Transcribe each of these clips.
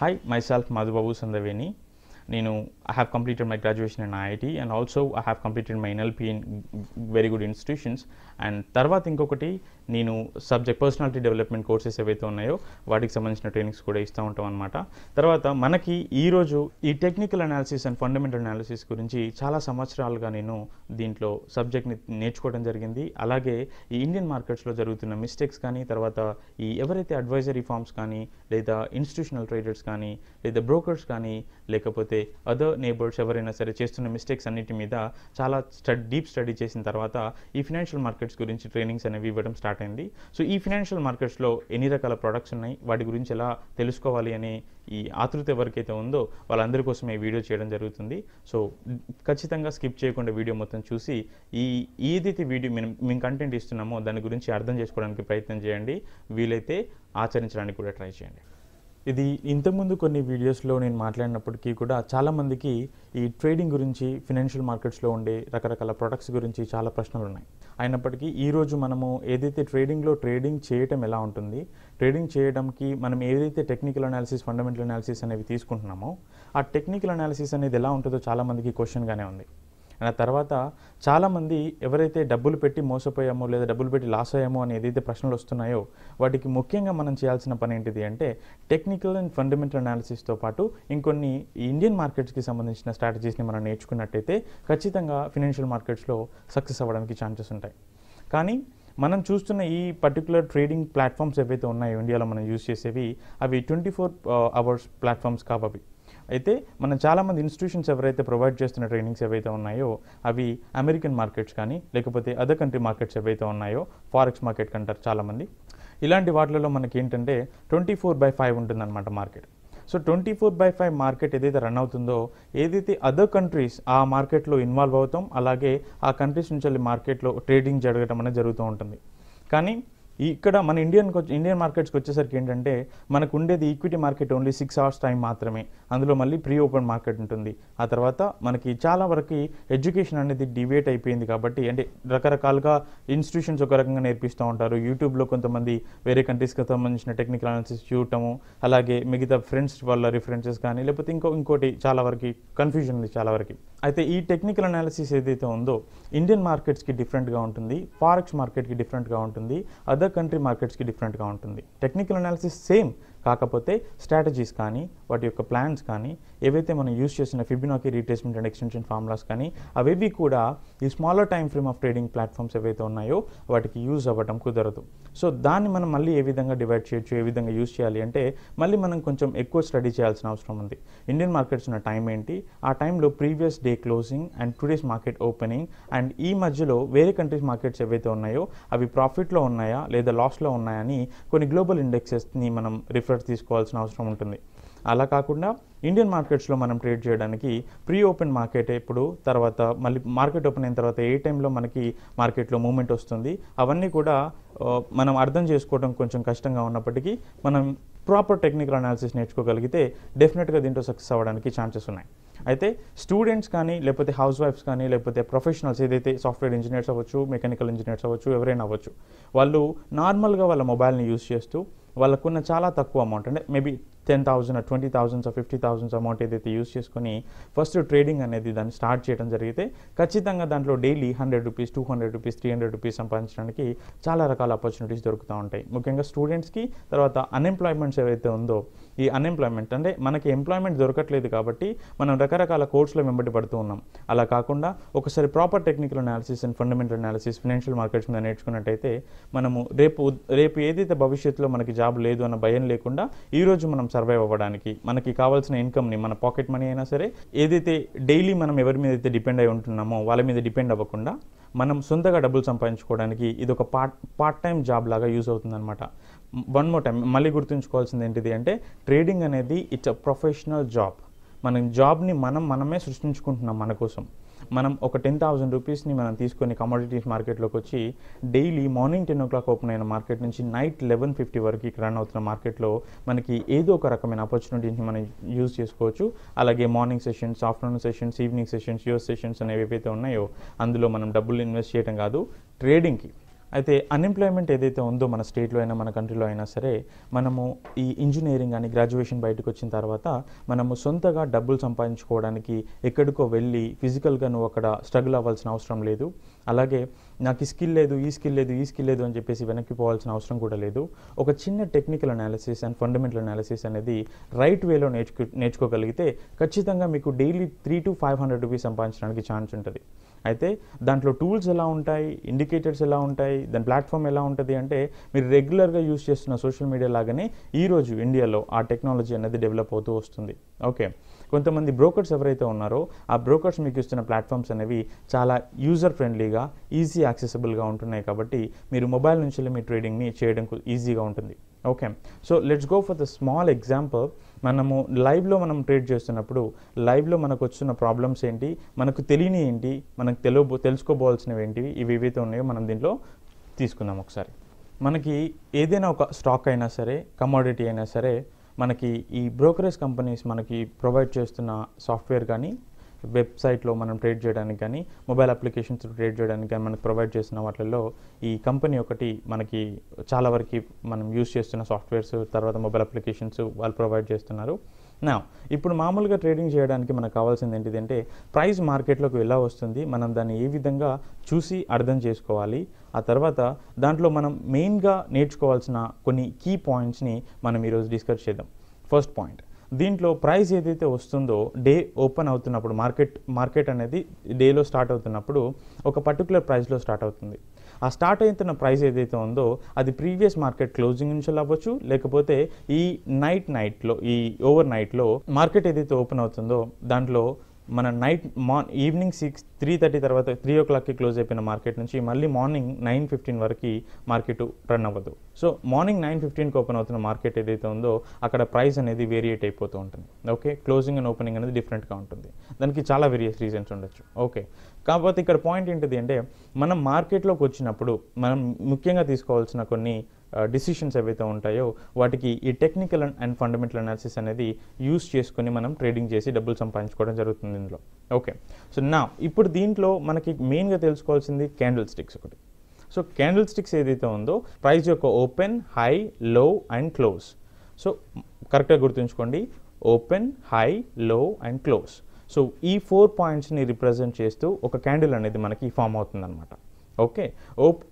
Hi, myself Madhubabu Sandaveni. Nenu, I have completed my graduation in IIT and also I have completed my NLP in very good institutions. And తర్వాత ఇంకొకటి నేను subject personality development courses ఏవైతే ఉన్నాయో వాటికి సంబంధించిన trainings కూడా ఇస్తూ ఉంటాం అనమాట తర్వాత మనకి ఈరోజు ఈ technical analysis and fundamental analysis గురించి చాలా సంవత్సరాలుగా నేను దీంట్లో సబ్జెక్ట్ని నేర్చుకోవడం జరిగింది అలాగే ఈ ఇండియన్ మార్కెట్స్లో జరుగుతున్న మిస్టేక్స్ కానీ తర్వాత ఈ ఎవరైతే అడ్వైజరీ ఫామ్స్ కానీ లేదా ఇన్స్టిట్యూషనల్ ట్రేడర్స్ కానీ లేదా బ్రోకర్స్ కానీ లేకపోతే అదర్ నేబర్స్ ఎవరైనా సరే చేస్తున్న మిస్టేక్స్ అన్నిటి మీద చాలా స్టడీ డీప్ స్టడీ చేసిన తర్వాత ఈ ఫినాన్షియల్ మార్కెట్స్ గురించి ట్రైనింగ్స్ అనేవి ఇవ్వడం స్టార్ట్ స్టార్ట్ అయింది సో ఈ ఫినాన్షియల్ మార్కెట్స్లో ఎన్ని రకాల ప్రొడక్ట్స్ ఉన్నాయి వాటి గురించి ఎలా తెలుసుకోవాలి అనే ఈ ఆతృత ఎవరికైతే ఉందో వాళ్ళందరి కోసం ఈ వీడియో చేయడం జరుగుతుంది సో ఖచ్చితంగా స్కిప్ చేయకుండా వీడియో మొత్తం చూసి ఈ ఏదైతే వీడియో మేము మేము కంటెంట్ ఇస్తున్నామో దాని గురించి అర్థం చేసుకోవడానికి ప్రయత్నం చేయండి వీలైతే ఆచరించడానికి కూడా ట్రై చేయండి ఇది ఇంతకుముందు కొన్ని వీడియోస్లో నేను మాట్లాడినప్పటికీ కూడా చాలామందికి ఈ ట్రేడింగ్ గురించి ఫినాన్షియల్ మార్కెట్స్లో ఉండే రకరకాల ప్రొడక్ట్స్ గురించి చాలా ప్రశ్నలు ఉన్నాయి అయినప్పటికీ ఈరోజు మనము ఏదైతే ట్రేడింగ్లో ట్రేడింగ్ చేయటం ఎలా ఉంటుంది ట్రేడింగ్ చేయడంకి మనం ఏదైతే టెక్నికల్ అనాలిసిస్ ఫండమెంటల్ అనాలిసిస్ అనేవి తీసుకుంటున్నామో ఆ టెక్నికల్ అనాలిసిస్ అనేది ఎలా ఉంటుందో చాలామందికి క్వశ్చన్గానే ఉంది అండ్ ఆ తర్వాత చాలామంది ఎవరైతే డబ్బులు పెట్టి మోసపోయామో లేదా డబ్బులు పెట్టి లాస్ అయ్యామో అని ఏదైతే ప్రశ్నలు వస్తున్నాయో వాటికి ముఖ్యంగా మనం చేయాల్సిన పని ఏంటిది అంటే టెక్నికల్ అండ్ ఫండమెంటల్ అనాలిసిస్తో పాటు ఇంకొన్ని ఇండియన్ మార్కెట్స్కి సంబంధించిన స్ట్రాటజీస్ని మనం నేర్చుకున్నట్టయితే ఖచ్చితంగా ఫినాన్షియల్ మార్కెట్స్లో సక్సెస్ అవ్వడానికి ఛాన్సెస్ ఉంటాయి కానీ మనం చూస్తున్న ఈ పర్టికులర్ ట్రేడింగ్ ప్లాట్ఫామ్స్ ఏవైతే ఉన్నాయో ఇండియాలో మనం యూజ్ చేసేవి అవి ట్వంటీ ఫోర్ అవర్స్ ప్లాట్ఫామ్స్ కాబవి అయితే మనం చాలామంది ఇన్స్టిట్యూషన్స్ ఎవరైతే ప్రొవైడ్ చేస్తున్న ట్రైనింగ్స్ ఏవైతే ఉన్నాయో అవి అమెరికన్ మార్కెట్స్ కానీ లేకపోతే అదర్ కంట్రీ మార్కెట్స్ ఏవైతే ఉన్నాయో ఫారెక్స్ మార్కెట్ కంటారు చాలామంది ఇలాంటి వాటిలలో మనకి ఏంటంటే ట్వంటీ ఫోర్ బై ఫైవ్ ఉంటుందన్నమాట market so twenty four by five market ఏదైతే రన్ అవుతుందో ఏదైతే అదర్ కంట్రీస్ ఆ మార్కెట్లో ఇన్వాల్వ్ అవుతాం అలాగే ఆ కంట్రీస్ నుంచి మార్కెట్లో ట్రేడింగ్ జరగడం అనేది జరుగుతూ ఉంటుంది కానీ ఇక్కడ మన ఇండియన్ ఇండియన్ మార్కెట్స్కి వచ్చేసరికి ఏంటంటే మనకు ఉండేది equity market only six hours time మాత్రమే అందులో మళ్ళీ ప్రీ ఓపెన్ మార్కెట్ ఉంటుంది ఆ తర్వాత మనకి చాలా వరకు ఎడ్యుకేషన్ అనేది డివేట్ అయిపోయింది కాబట్టి అంటే రకరకాలుగా ఇన్స్టిట్యూషన్స్ ఒక రకంగా నేర్పిస్తూ ఉంటారు యూట్యూబ్లో కొంతమంది వేరే కంట్రీస్కి సంబంధించిన టెక్నికల్ అనాలిసిస్ చూడటము అలాగే మిగతా ఫ్రెండ్స్ వాళ్ళ రిఫరెన్సెస్ కానీ లేకపోతే ఇంకో ఇంకోటి చాలా వరకు కన్ఫ్యూజన్ ఉంది చాలా వరకు అయితే ఈ టెక్నికల్ అనాలిసిస్ ఏదైతే ఉందో ఇండియన్ మార్కెట్స్కి డిఫరెంట్గా ఉంటుంది ఫారెక్స్ మార్కెట్కి డిఫరెంట్గా ఉంటుంది అదర్ అదర్ కంట్రీ మార్కెట్స్కి డిఫరెంట్గా ఉంటుంది టెక్నికల్ అనాలిసిస్ సేమ్ కాకపోతే స్ట్రాటజీస్ కానీ వాటి యొక్క ప్లాన్స్ కానీ ఏవైతే మనం యూస్ చేసిన Fibonacci retracement and extension formulas కానీ అవేవి కూడా ఈ smaller time frame of trading platforms ఏవైతే ఉన్నాయో వాటికి యూజ్ అవ్వడం కుదరదు సో దాన్ని మనం మళ్ళీ ఏ విధంగా డివైడ్ చేయొచ్చు ఏ విధంగా యూజ్ చేయాలి అంటే మళ్ళీ మనం కొంచెం ఎక్కువ స్టడీ చేయాల్సిన అవసరం ఉంది ఇండియన్ మార్కెట్స్ ఉన్న టైం ఏంటి ఆ టైంలో previous day closing and today's market opening and ఈ మధ్యలో వేరే కంట్రీస్ మార్కెట్స్ ఏవైతే ఉన్నాయో అవి ప్రాఫిట్లో ఉన్నాయా లేదా లాస్లో ఉన్నాయని కొన్ని గ్లోబల్ ఇండెక్సెస్ని మనం రిఫర్ ఆఫర్ తీసుకోవాల్సిన అవసరం ఉంటుంది అలా కాకుండా ఇండియన్ మార్కెట్స్లో మనం ట్రేడ్ చేయడానికి ప్రీ ఓపెన్ మార్కెట్ ఎప్పుడు తర్వాత మళ్ళీ మార్కెట్ ఓపెన్ అయిన తర్వాత ఏ టైంలో మనకి మార్కెట్లో మూమెంట్ వస్తుంది అవన్నీ కూడా మనం అర్థం చేసుకోవడం కొంచెం కష్టంగా ఉన్నప్పటికీ మనం ప్రాపర్ టెక్నికల్ అనాలిసిస్ నేర్చుకోగలిగితే డెఫినెట్గా దీంట్లో సక్సెస్ అవ్వడానికి ఛాన్సెస్ ఉన్నాయి అయితే స్టూడెంట్స్ కానీ లేకపోతే హౌస్ వైఫ్స్ కానీ లేకపోతే ప్రొఫెషనల్స్ ఏదైతే సాఫ్ట్వేర్ ఇంజనీర్స్ అవ్వచ్చు మెకానికల్ ఇంజనీర్స్ అవ్వచ్చు ఎవరైనా అవ్వచ్చు వాళ్ళు నార్మల్గా వాళ్ళ మొబైల్ని యూజ్ చేస్తూ వాళ్ళకున్న చాలా తక్కువ అమౌంట్ అంటే maybe ten thousand twenty thousands fifty thousands amount ఏదైతే యూస్ చేసుకొని ఫస్ట్ ట్రేడింగ్ అనేది దాన్ని స్టార్ట్ చేయడం జరిగితే ఖచ్చితంగా దాంట్లో daily hundred rupees two hundred rupees three hundred rupees సంపాదించడానికి చాలా రకాల ఆపర్చునిటీస్ దొరుకుతూ ఉంటాయి ముఖ్యంగా స్టూడెంట్స్కి తర్వాత అన్ఎంప్లాయ్మెంట్స్ ఏవైతే ఉందో ఈ అన్ఎంప్లాయ్మెంట్ అంటే మనకి ఎంప్లాయ్మెంట్ దొరకట్లేదు కాబట్టి మనం రకరకాల కోర్సులో వెంబడి పడుతూ ఉన్నాం అలా కాకుండా ఒకసారి proper technical analysis and fundamental analysis financial markets మీద నేర్చుకున్నట్టయితే మనము రేపు రేపు ఏదైతే భవిష్యత్తులో మనకి జాబ్ లేదు అన్న భయం లేకుండా ఈరోజు మనం సర్వైవ్ అవ్వడానికి మనకి కావాల్సిన ఇన్కమ్ని మన పాకెట్ మనీ అయినా సరే ఏదైతే డైలీ మనం ఎవరి మీద అయితే డిపెండ్ అయి ఉంటున్నామో వాళ్ళ మీద డిపెండ్ అవ్వకుండా మనం సొంతగా డబ్బులు సంపాదించుకోవడానికి ఇది ఒక పార్ట్ పార్ట్ టైం జాబ్ లాగా యూస్ అవుతుందన్నమాట వన్ మోర్ టైం మళ్ళీ గుర్తుంచుకోవాల్సింది ఏంటిది అంటే ట్రేడింగ్ అనేది ఇట్స్ అ ప్రొఫెషనల్ జాబ్ మనం జాబ్ని మనం మనమే సృష్టించుకుంటున్నాం మన కోసం మనం ఒక టెన్ థౌసండ్ రూపీస్ని మనం తీసుకొని కమోడిటీస్ మార్కెట్లోకి వచ్చి daily morning ten o'clock open అయిన మార్కెట్ నుంచి నైట్ లెవెన్ ఫిఫ్టీ వరకు రన్ అవుతున్న మార్కెట్లో మనకి ఏదో ఒక రకమైన ఆపర్చునిటీని మనం యూజ్ చేసుకోవచ్చు అలాగే morning sessions afternoon sessions evening sessions US sessions అనేవి ఏవైతే ఉన్నాయో అందులో మనం డబ్బులు ఇన్వెస్ట్ చేయడం కాదు ట్రేడింగ్కి అయితే అన్ఎంప్లాయ్మెంట్ ఏదైతే ఉందో మన స్టేట్లో అయినా మన కంట్రీలో అయినా సరే మనము ఈ ఇంజనీరింగ్ కానీ గ్రాడ్యుయేషన్ బయటకు వచ్చిన తర్వాత మనము సొంతగా డబ్బులు సంపాదించుకోవడానికి ఎక్కడికో వెళ్ళి ఫిజికల్గా నువ్వు అక్కడ స్ట్రగుల్ అవ్వాల్సిన అవసరం లేదు అలాగే నాకు ఈ స్కిల్ లేదు ఈ స్కిల్ లేదు ఈ స్కిల్ లేదు అని చెప్పేసి వెనక్కి పోవాల్సిన అవసరం కూడా లేదు ఒక చిన్న technical analysis and fundamental analysis అనేది రైట్ వేలో నేర్చుకు నేర్చుకోగలిగితే ఖచ్చితంగా మీకు daily three to five hundred rupees సంపాదించడానికి ఛాన్స్ ఉంటుంది అయితే దాంట్లో టూల్స్ ఎలా ఉంటాయి ఇండికేటర్స్ ఎలా ఉంటాయి దాని ప్లాట్ఫామ్ ఎలా ఉంటుంది అంటే మీరు రెగ్యులర్గా యూస్ చేస్తున్న సోషల్ మీడియా లాగానే ఈరోజు ఇండియాలో ఆ టెక్నాలజీ అనేది డెవలప్ అవుతూ వస్తుంది ఓకే కొంతమంది బ్రోకర్స్ ఎవరైతే ఉన్నారో ఆ బ్రోకర్స్ మీకు ఇస్తున్న ప్లాట్ఫామ్స్ అనేవి చాలా యూజర్ ఫ్రెండ్లీగా ఈజీ యాక్సెసబుల్గా ఉంటున్నాయి కాబట్టి మీరు మొబైల్ నుంచి మీ ట్రేడింగ్ని చేయడం ఈజీగా ఉంటుంది okay so let's go for the small example మనము లైవ్లో మనం ట్రేడ్ చేస్తున్నప్పుడు లైవ్లో మనకు వస్తున్న ప్రాబ్లమ్స్ ఏంటి మనకు తెలియని ఏంటి మనకు తెలియబో తెలుసుకోవాల్సినవి ఏంటివి ఇవి ఏవైతే ఉన్నాయో మనం దీంట్లో తీసుకుందాం ఒకసారి మనకి ఏదైనా ఒక స్టాక్ అయినా సరే కమోడిటీ అయినా సరే మనకి ఈ బ్రోకరేజ్ కంపెనీస్ మనకి ప్రొవైడ్ చేస్తున్న సాఫ్ట్వేర్ కానీ వెబ్సైట్లో మనం ట్రేడ్ చేయడానికి కానీ మొబైల్ అప్లికేషన్స్ ట్రేడ్ చేయడానికి కానీ మనకు ప్రొవైడ్ చేసిన వాటిల్లో ఈ కంపెనీ ఒకటి మనకి చాలా వరకు మనం యూస్ చేస్తున్న సాఫ్ట్వేర్స్ తర్వాత మొబైల్ అప్లికేషన్స్ వాళ్ళు ప్రొవైడ్ చేస్తున్నారు నా ఇప్పుడు మామూలుగా ట్రేడింగ్ చేయడానికి మనకు కావాల్సింది ఏంటిదంటే ప్రైస్ మార్కెట్లోకి ఎలా వస్తుంది మనం దాన్ని ఏ విధంగా చూసి అర్థం చేసుకోవాలి ఆ తర్వాత దాంట్లో మనం మెయిన్గా నేర్చుకోవాల్సిన కొన్ని కీ పాయింట్స్ని మనం ఈరోజు డిస్కస్ చేద్దాం ఫస్ట్ పాయింట్ దీంట్లో ప్రైస్ ఏదైతే వస్తుందో డే ఓపెన్ అవుతున్నప్పుడు మార్కెట్ మార్కెట్ అనేది డేలో స్టార్ట్ అవుతున్నప్పుడు ఒక పర్టికులర్ ప్రైస్లో స్టార్ట్ అవుతుంది ఆ స్టార్ట్ అవుతున్న ప్రైస్ ఏదైతే ఉందో అది ప్రీవియస్ మార్కెట్ క్లోజింగ్ నుంచి అవ్వచ్చు లేకపోతే ఈ నైట్ నైట్లో ఈ ఓవర్ నైట్లో మార్కెట్ ఏదైతే ఓపెన్ అవుతుందో దాంట్లో మన నైట్ మా ఈవినింగ్ సిక్స్ త్రీ థర్టీ తర్వాత త్రీ ఓ క్లాక్కి క్లోజ్ అయిపోయిన మార్కెట్ నుంచి మళ్ళీ మార్నింగ్ నైన్ ఫిఫ్టీన్ వరకు మార్కెట్ రన్ అవ్వదు సో మార్నింగ్ నైన్ ఫిఫ్టీన్కి ఓపెన్ అవుతున్న మార్కెట్ ఏదైతే ఉందో అక్కడ ప్రైస్ అనేది వేరియేట్ అయిపోతూ ఉంటుంది ఓకే క్లోజింగ్ అండ్ ఓపెనింగ్ అనేది డిఫరెంట్గా ఉంటుంది దానికి చాలా వేరియస్ రీజన్స్ ఉండొచ్చు ఓకే కాకపోతే ఇక్కడ పాయింట్ ఏంటిది అంటే మనం మార్కెట్లోకి వచ్చినప్పుడు మనం ముఖ్యంగా తీసుకోవాల్సిన కొన్ని డిసిషన్స్ ఏవైతే ఉంటాయో వాటికి ఈ టెక్నికల్ అండ్ ఫండమెంటల్ అనాలిసిస్ అనేది యూస్ చేసుకొని మనం ట్రేడింగ్ చేసి డబ్బులు సంపాదించుకోవడం జరుగుతుంది ఇందులో ఓకే సో నా ఇప్పుడు దీంట్లో మనకి మెయిన్గా తెలుసుకోవాల్సింది క్యాండిల్ స్టిక్స్ ఒకటి సో క్యాండిల్ స్టిక్స్ ఏదైతే ఉందో ప్రైస్ యొక్క open high low and close so కరెక్ట్గా గుర్తుంచుకోండి open high low and close so ఈ ఫోర్ పాయింట్స్ని రిప్రజెంట్ చేస్తూ ఒక క్యాండిల్ అనేది మనకి ఫామ్ అవుతుందన్నమాట ఓకే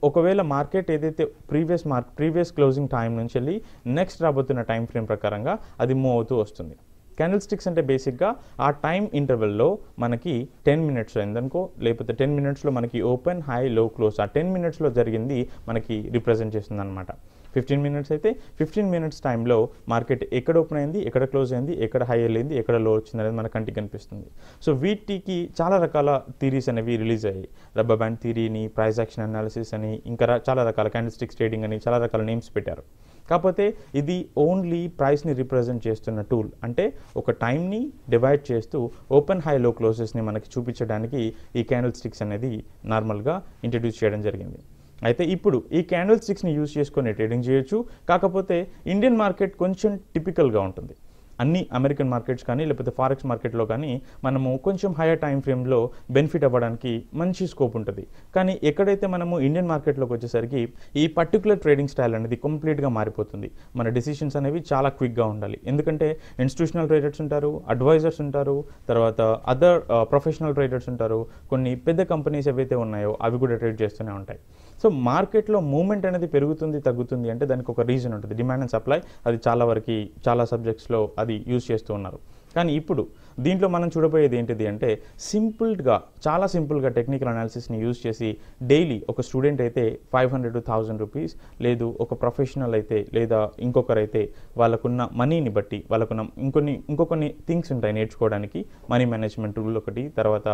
ఒకవేళ మార్కెట్ ఏదైతే previous mark previous closing time నుంచి వెళ్ళి నెక్స్ట్ రాబోతున్న టైం ఫ్రేమ్ ప్రకారంగా అది మూవ్ అవుతూ వస్తుంది క్యాండిల్ స్టిక్స్ అంటే బేసిక్గా ఆ టైం ఇంటర్వెల్లో మనకి టెన్ మినిట్స్ అయిందనుకో లేకపోతే టెన్ మినిట్స్లో మనకి ఓపెన్ హై లో క్లోజ్ ఆ టెన్ మినిట్స్లో జరిగింది మనకి రిప్రజెంట్ చేస్తుంది అనమాట ఫిఫ్టీన్ మినిట్స్ అయితే ఫిఫ్టీన్ మినిట్స్ టైంలో మార్కెట్ ఎక్కడ ఓపెన్ అయింది ఎక్కడ క్లోజ్ అయింది ఎక్కడ హై వెళ్ళింది ఎక్కడ లో వచ్చింది అనేది మన కంటికి కనిపిస్తుంది సో వీటికి చాలా రకాల థీరీస్ అనేవి రిలీజ్ అయ్యాయి రబ్బర్ బ్యాండ్ థీరీని ప్రైస్ యాక్షన్ అనాలిసిస్ అని ఇంకా చాలా రకాల క్యాండిల్ స్టిక్స్ ట్రేడింగ్ అని చాలా రకాల నేమ్స్ పెట్టారు కాకపోతే ఇది ఓన్లీ ప్రైస్ని రిప్రజెంట్ చేస్తున్న టూల్ అంటే ఒక టైంని డివైడ్ చేస్తూ ఓపెన్ హై లో క్లోజెస్ని మనకి చూపించడానికి ఈ క్యాండిల్ స్టిక్స్ అనేది నార్మల్గా ఇంట్రడ్యూస్ చేయడం జరిగింది అయితే ఇప్పుడు ఈ క్యాండిల్ స్టిక్స్ని యూజ్ చేసుకొని ట్రేడింగ్ చేయొచ్చు కాకపోతే ఇండియన్ మార్కెట్ కొంచెం టిపికల్గా ఉంటుంది అన్ని అమెరికన్ మార్కెట్స్ కానీ లేకపోతే ఫారెక్స్ మార్కెట్లో కానీ మనము కొంచెం హైయర్ టైం ఫ్రేమ్లో బెనిఫిట్ అవ్వడానికి మంచి స్కోప్ ఉంటుంది కానీ ఎక్కడైతే మనము ఇండియన్ మార్కెట్లోకి వచ్చేసరికి ఈ పర్టికులర్ ట్రేడింగ్ స్టైల్ అనేది కంప్లీట్గా మారిపోతుంది మన డెసిషన్స్ అనేవి చాలా క్విక్గా ఉండాలి ఎందుకంటే ఇన్స్టిట్యూషనల్ ట్రేడర్స్ ఉంటారు అడ్వైజర్స్ ఉంటారు తర్వాత అదర్ ప్రొఫెషనల్ ట్రేడర్స్ ఉంటారు కొన్ని పెద్ద కంపెనీస్ ఏవైతే ఉన్నాయో అవి కూడా ట్రేడ్ చేస్తూనే ఉంటాయి సో మార్కెట్లో మూమెంట్ అనేది పెరుగుతుంది తగ్గుతుంది అంటే దానికి ఒక రీజన్ ఉంటుంది డిమాండ్ అండ్ సప్లై అది చాలా వరకు చాలా సబ్జెక్ట్స్లో అది యూజ్ చేస్తూ ఉన్నారు కానీ ఇప్పుడు దీంట్లో మనం చూడబోయేది ఏంటిది అంటే సింపుల్గా చాలా సింపుల్గా టెక్నికల్ అనాలిసిస్ని యూజ్ చేసి డైలీ ఒక స్టూడెంట్ అయితే five hundred to thousand rupees లేదు ఒక ప్రొఫెషనల్ అయితే లేదా ఇంకొకరైతే వాళ్ళకున్న మనీని బట్టి వాళ్ళకున్న ఇంకొన్ని ఇంకొన్ని థింగ్స్ ఉంటాయి నేర్చుకోవడానికి మనీ మేనేజ్మెంట్ రూల్ ఒకటి తర్వాత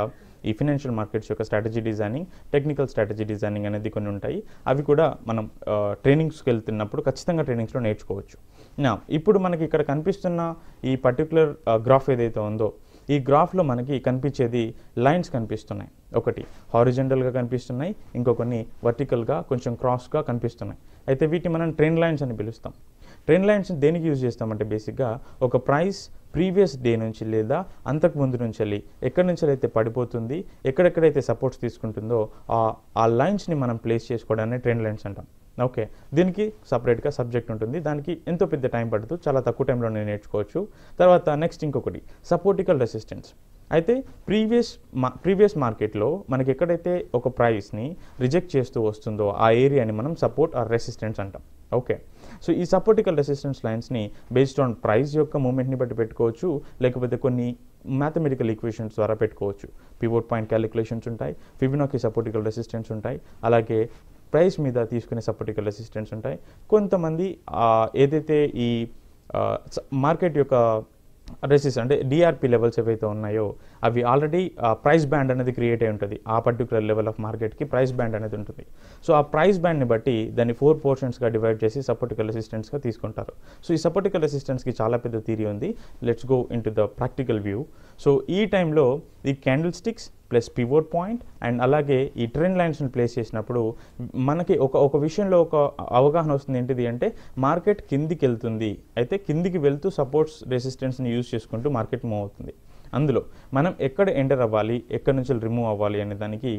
ఈ ఫినాన్షియల్ మార్కెట్స్ యొక్క strategy designing technical strategy designing అనేది కొన్ని ఉంటాయి అవి కూడా మనం ట్రైనింగ్స్కి వెళ్తున్నప్పుడు ఖచ్చితంగా ట్రైనింగ్స్లో నేర్చుకోవచ్చు నా ఇప్పుడు మనకి ఇక్కడ కనిపిస్తున్న ఈ పర్టికులర్ గ్రాఫ్ ఏదైతే ఉందో ఈ గ్రాఫ్లో మనకి కనిపించేది లైన్స్ కనిపిస్తున్నాయి ఒకటి హారిజెంటల్గా కనిపిస్తున్నాయి ఇంకొకన్ని వర్టికల్గా కొంచెం క్రాస్గా కనిపిస్తున్నాయి అయితే వీటిని మనం ట్రెండ్ లైన్స్ అని పిలుస్తాం ట్రెండ్ లైన్స్ దేనికి యూజ్ చేస్తామంటే బేసిక్గా ఒక ప్రైస్ ప్రీవియస్ డే నుంచి లేదా అంతకు ముందు నుంచి వెళ్ళి ఎక్కడి నుంచి అయితే పడిపోతుంది ఎక్కడెక్కడైతే సపోర్ట్స్ తీసుకుంటుందో ఆ లైన్స్ని మనం ప్లేస్ చేసుకోవడానికి ట్రెండ్ లైన్స్ అంటాం ఓకే దీనికి సపరేట్గా సబ్జెక్ట్ ఉంటుంది దానికి ఎంతో పెద్ద టైం పడుతుంది చాలా తక్కువ టైంలో నేను నేర్చుకోవచ్చు తర్వాత నెక్స్ట్ ఇంకొకటి సపోర్టికల్ రెసిస్టెన్స్ అయితే ప్రీవియస్ మా ప్రీవియస్ మార్కెట్లో మనకి ఎక్కడైతే ఒక ప్రైస్ని రిజెక్ట్ చేస్తూ వస్తుందో ఆ ఏరియాని మనం సపోర్ట్ ఆర్ రెసిస్టెన్స్ అంటాం ఓకే సో ఈ సపోర్టికల్ రెసిస్టెన్స్ లైన్స్ని బేస్డ్ ఆన్ ప్రైస్ యొక్క మూమెంట్ని బట్టి పెట్టుకోవచ్చు లేకపోతే కొన్ని మ్యాథమెటికల్ ఈక్వేషన్స్ ద్వారా పెట్టుకోవచ్చు పివోట్ పాయింట్ క్యాలిక్యులేషన్స్ ఉంటాయి ఫిబినాకి సపోర్టికల్ రెసిస్టెన్స్ ఉంటాయి అలాగే ప్రైస్ మీద తీసుకునే సపోర్టికల్ రెసిస్టెన్స్ ఉంటాయి కొంతమంది ఏదైతే ఈ మార్కెట్ యొక్క రెసిస్ అంటే డిఆర్పి లెవెల్స్ ఏవైతే ఉన్నాయో అవి ఆల్రెడీ ప్రైస్ బ్యాండ్ అనేది క్రియేట్ అయి ఉంటుంది ఆ పర్టికులర్ లెవెల్ ఆఫ్ మార్కెట్కి ప్రైస్ బ్యాండ్ అనేది ఉంటుంది సో ఆ ప్రైస్ బ్యాండ్ని బట్టి దాన్ని ఫోర్ పోర్షన్స్గా డివైడ్ చేసి సపోర్టికల్ రెసిస్టెన్స్గా తీసుకుంటారు సో ఈ సపోర్టికల్ రెసిస్టెన్స్కి చాలా పెద్ద థీరీ ఉంది let's go in the practical view so ఈ టైంలో ఈ candle sticks plus pivot point and అలాగే ఈ ట్రెండ్ లైన్స్ని ప్లేస్ చేసినప్పుడు మనకి ఒక ఒక విషయంలో ఒక అవగాహన వస్తుంది ఏంటిది అంటే మార్కెట్ కిందికి వెళ్తుంది అయితే కిందికి వెళ్తూ సపోర్ట్స్ రెసిస్టెన్స్ని యూజ్ చేసుకుంటూ మార్కెట్ మూవ్ అవుతుంది అందులో మనం ఎక్కడ ఎంటర్ అవ్వాలి ఎక్కడి నుంచి రిమూవ్ అవ్వాలి అనే దానికి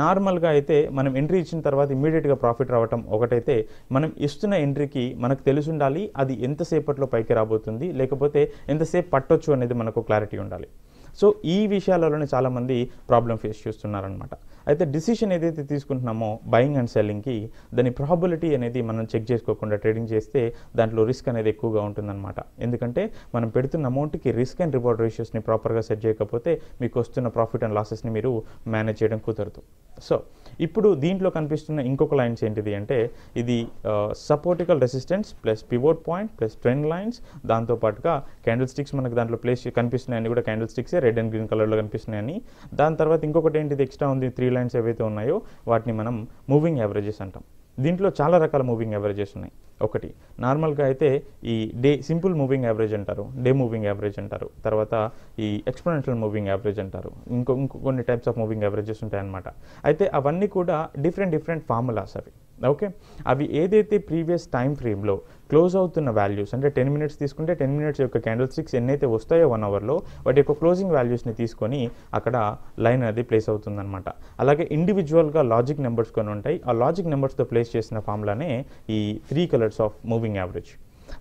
నార్మల్గా అయితే మనం ఎంట్రీ ఇచ్చిన తర్వాత ఇమీడియట్గా ప్రాఫిట్ రావటం ఒకటైతే మనం ఇస్తున్న ఎంట్రీకి మనకు తెలిసి ఉండాలి అది ఎంతసేపట్లో పైకి రాబోతుంది లేకపోతే ఎంతసేపు పట్టొచ్చు అనేది మనకు క్లారిటీ ఉండాలి సో ఈ విషయాలలోనే చాలామంది ప్రాబ్లం ఫేస్ చేస్తున్నారనమాట అయితే డిసిషన్ ఏదైతే తీసుకుంటున్నామో బయింగ్ అండ్ సెల్లింగ్కి దాని ప్రాబిలిటీ అనేది మనం చెక్ చేసుకోకుండా ట్రేడింగ్ చేస్తే దాంట్లో రిస్క్ అనేది ఎక్కువగా ఉంటుందన్నమాట ఎందుకంటే మనం పెడుతున్న అమౌంట్కి రిస్క్ అండ్ రివార్డ్ రేషియోస్ని ప్రాపర్గా సెట్ చేయకపోతే మీకు వస్తున్న ప్రాఫిట్ అండ్ లాసెస్ని మీరు మేనేజ్ చేయడం కుదరదు సో ఇప్పుడు దీంట్లో కనిపిస్తున్న ఇంకొక లైన్స్ ఏంటిది అంటే ఇది సపోర్టికల్ resistance plus pivot point plus trend lines దాంతోపాటుగా క్యాండిల్ స్టిక్స్ మనకు దాంట్లో ప్లేస్ కనిపిస్తున్నాయని కూడా candle sticks red and green కలర్లో కనిపిస్తున్నాయని దాని తర్వాత ఇంకొకటి ఏంటిది ఎక్స్ట్రా ఉంది త్రీ లైన్స్ ఏవైతే ఉన్నాయో వాటిని మనం మూవింగ్ యావరేజెస్ అంటాం దీంట్లో చాలా రకాల మూవింగ్ యావరేజెస్ ఉన్నాయి ఒకటి నార్మల్గా అయితే ఈ డే సింపుల్ మూవింగ్ యావరేజ్ అంటారు డే మూవింగ్ యావరేజ్ అంటారు తర్వాత ఈ ఎక్స్పోనెన్షియల్ మూవింగ్ యావరేజ్ అంటారు ఇంకో ఇంకో కొన్ని టైప్స్ ఆఫ్ మూవింగ్ యావరేజెస్ ఉంటాయన్నమాట అయితే అవన్నీ కూడా డిఫరెంట్ డిఫరెంట్ ఫార్ములాస్ అవి ఓకే అవి ఏదైతే ప్రీవియస్ టైం ఫ్రేమ్లో క్లోజ్ అవుతున్న వాల్యూస్ అంటే టెన్ మినిట్స్ తీసుకుంటే టెన్ మినిట్స్ యొక్క క్యాండిల్ స్టిక్స్ ఎన్నైతే వస్తాయో వన్ అవర్లో వాటి యొక్క క్లోజింగ్ వాల్యూస్ని తీసుకొని అక్కడ లైన్ అది ప్లేస్ అవుతుందన్నమాట అలాగే ఇండివిజువల్గా లాజిక్ నెంబర్స్ కొన్ని ఉంటాయి ఆ లాజిక్ నెంబర్స్తో ప్లేస్ చేసిన ఫామ్లానే ఈ three colours of moving average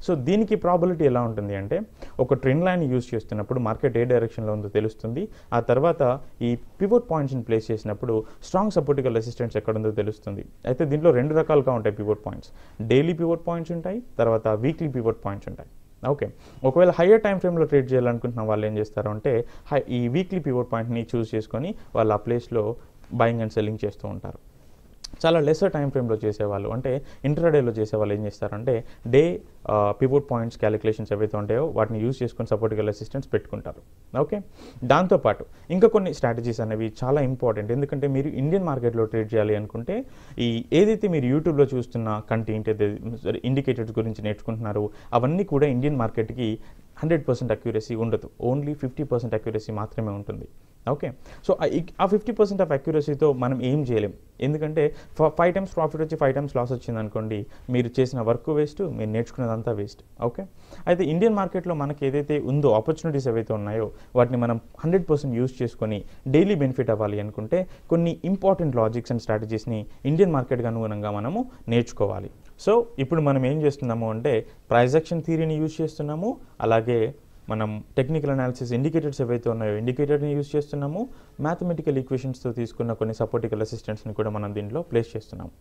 so దీనికి ప్రాబిలిటీ ఎలా ఉంటుంది అంటే ఒక ట్రెండ్ లైన్ యూజ్ చేస్తున్నప్పుడు మార్కెట్ ఏ డైరెక్షన్లో ఉందో తెలుస్తుంది ఆ తర్వాత ఈ పివోట్ పాయింట్స్ని ప్లేస్ చేసినప్పుడు స్ట్రాంగ్ సపోర్టికల్ రెసిస్టెన్స్ ఎక్కడ ఉందో తెలుస్తుంది అయితే దీంట్లో రెండు రకాలుగా ఉంటాయి pivot points daily pivot points ఉంటాయి తర్వాత వీక్లీ పివోట్ పాయింట్స్ ఉంటాయి ఓకే ఒకవేళ హయ్యర్ టైం ఫ్రేమ్లో ట్రేడ్ చేయాలనుకుంటున్న వాళ్ళు ఏం చేస్తారు అంటే ఈ వీక్లీ పివోట్ పాయింట్ని చూస్ చేసుకొని వాళ్ళు ఆ ప్లేస్లో బయింగ్ అండ్ సెల్లింగ్ చేస్తూ ఉంటారు చాలా లెసర్ టైం ఫ్రేమ్లో చేసేవాళ్ళు అంటే ఇంటర్డేలో చేసేవాళ్ళు ఏం చేస్తారంటే డే పివోట్ పాయింట్స్ క్యాలిక్యులేషన్స్ ఏవైతే ఉంటాయో వాటిని యూజ్ చేసుకుని సపోర్ట్ గల అసిస్టెంట్స్ పెట్టుకుంటారు ఓకే దాంతోపాటు ఇంకా కొన్ని స్ట్రాటజీస్ అనేవి చాలా ఇంపార్టెంట్ ఎందుకంటే మీరు ఇండియన్ మార్కెట్లో ట్రేడ్ చేయాలి అనుకుంటే ఈ ఏదైతే మీరు యూట్యూబ్లో చూస్తున్న కంటెంట్ ఏదైతే ఇండికేటర్స్ గురించి నేర్చుకుంటున్నారో అవన్నీ కూడా ఇండియన్ మార్కెట్కి హండ్రెడ్ పర్సెంట్ అక్యూరసీ ఉండదు ఓన్లీ ఫిఫ్టీ పర్సెంట్ అక్యూరసీ మాత్రమే ఉంటుంది ఓకే సో ఆ ఫిఫ్టీ పర్సెంట్ ఆఫ్ అక్యురసీతో మనం ఏం చేయలేం ఎందుకంటే ఫైవ్ టైమ్స్ ప్రాఫిట్ వచ్చి ఫైవ్ టైమ్స్ లాస్ వచ్చింది అనుకోండి మీరు చేసిన వర్క్ వేస్ట్ మీరు నేర్చుకున్నదంతా వేస్ట్ ఓకే అయితే ఇండియన్ మార్కెట్లో మనకి ఏదైతే ఉందో ఆపర్చునిటీస్ ఏవైతే ఉన్నాయో వాటిని మనం హండ్రెడ్ పర్సెంట్ యూస్ చేసుకొని డైలీ బెనిఫిట్ అవ్వాలి అనుకుంటే కొన్ని ఇంపార్టెంట్ లాజిక్స్ అండ్ స్ట్రాటజీస్ని ఇండియన్ మార్కెట్కి అనుగుణంగా మనము నేర్చుకోవాలి సో ఇప్పుడు మనం ఏం చేస్తున్నాము అంటే ప్రైజ్ యాక్షన్ థీరీని యూజ్ చేస్తున్నాము అలాగే మనం టెక్నికల్ అనాలిసిస్ ఇండికేటర్స్ ఏవైతే ఉన్నాయో ఇండికేటర్ని యూజ్ చేస్తున్నాము మ్యాథమెటికల్ ఈక్వేషన్స్తో తీసుకున్న కొన్ని సపోర్టికల్ అసిస్టెంట్స్ని కూడా మనం దీంట్లో ప్లేస్ చేస్తున్నాము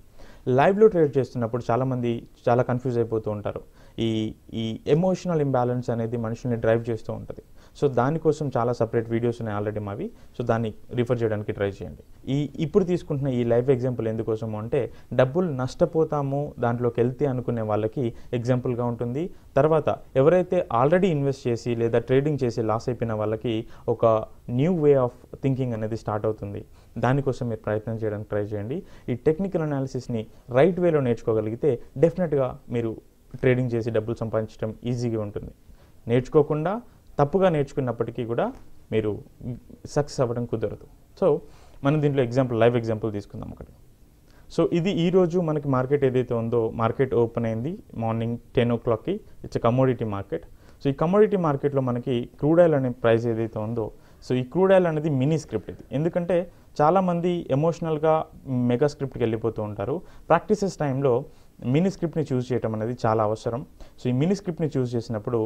లైవ్లో ట్రేడ్ చేస్తున్నప్పుడు చాలామంది చాలా కన్ఫ్యూజ్ అయిపోతూ ఉంటారు ఈ ఈ ఎమోషనల్ ఇంబ్యాలెన్స్ అనేది మనుషుల్ని డ్రైవ్ చేస్తూ ఉంటుంది సో దానికోసం చాలా సపరేట్ వీడియోస్ ఉన్నాయి ఆల్రెడీ మావి సో దాన్ని రిఫర్ చేయడానికి ట్రై చేయండి ఈ ఇప్పుడు తీసుకుంటున్న ఈ లైఫ్ ఎగ్జాంపుల్ ఎందుకోసం అంటే డబ్బులు నష్టపోతాము దాంట్లోకి వెళ్తే అనుకునే వాళ్ళకి ఎగ్జాంపుల్గా ఉంటుంది తర్వాత ఎవరైతే ఆల్రెడీ ఇన్వెస్ట్ చేసి లేదా ట్రేడింగ్ చేసి లాస్ అయిపోయిన వాళ్ళకి ఒక న్యూ వే ఆఫ్ థింకింగ్ అనేది స్టార్ట్ అవుతుంది దానికోసం మీరు ప్రయత్నం చేయడానికి ట్రై చేయండి ఈ టెక్నికల్ అనాలిసిస్ని రైట్ వేలో నేర్చుకోగలిగితే డెఫినెట్గా మీరు ట్రేడింగ్ చేసి డబ్బులు సంపాదించడం ఈజీగా ఉంటుంది నేర్చుకోకుండా తప్పుగా నేర్చుకున్నప్పటికీ కూడా మీరు సక్సెస్ అవ్వడం కుదరదు సో మనం దీంట్లో ఎగ్జాంపుల్ లైవ్ ఎగ్జాంపుల్ తీసుకుందాం ఒకటి సో ఇది ఈరోజు మనకి మార్కెట్ ఏదైతే ఉందో మార్కెట్ ఓపెన్ అయింది మార్నింగ్ టెన్ ఓ క్లాక్కి ఇట్స్ కమోడిటీ మార్కెట్ సో ఈ కమోడిటీ మార్కెట్లో మనకి క్రూడ్ ఆయిల్ అనే ప్రైస్ ఏదైతే ఉందో సో ఈ క్రూడ్ ఆయిల్ అనేది మినీ స్క్రిప్ట్ ఇది ఎందుకంటే చాలామంది ఎమోషనల్గా మెగా స్క్రిప్ట్కి వెళ్ళిపోతూ ఉంటారు ప్రాక్టీసెస్ టైంలో మినీ స్క్రిప్ట్ని చూస్ చేయటం అనేది చాలా అవసరం సో ఈ మినీ స్క్రిప్ట్ని చూస్ చేసినప్పుడు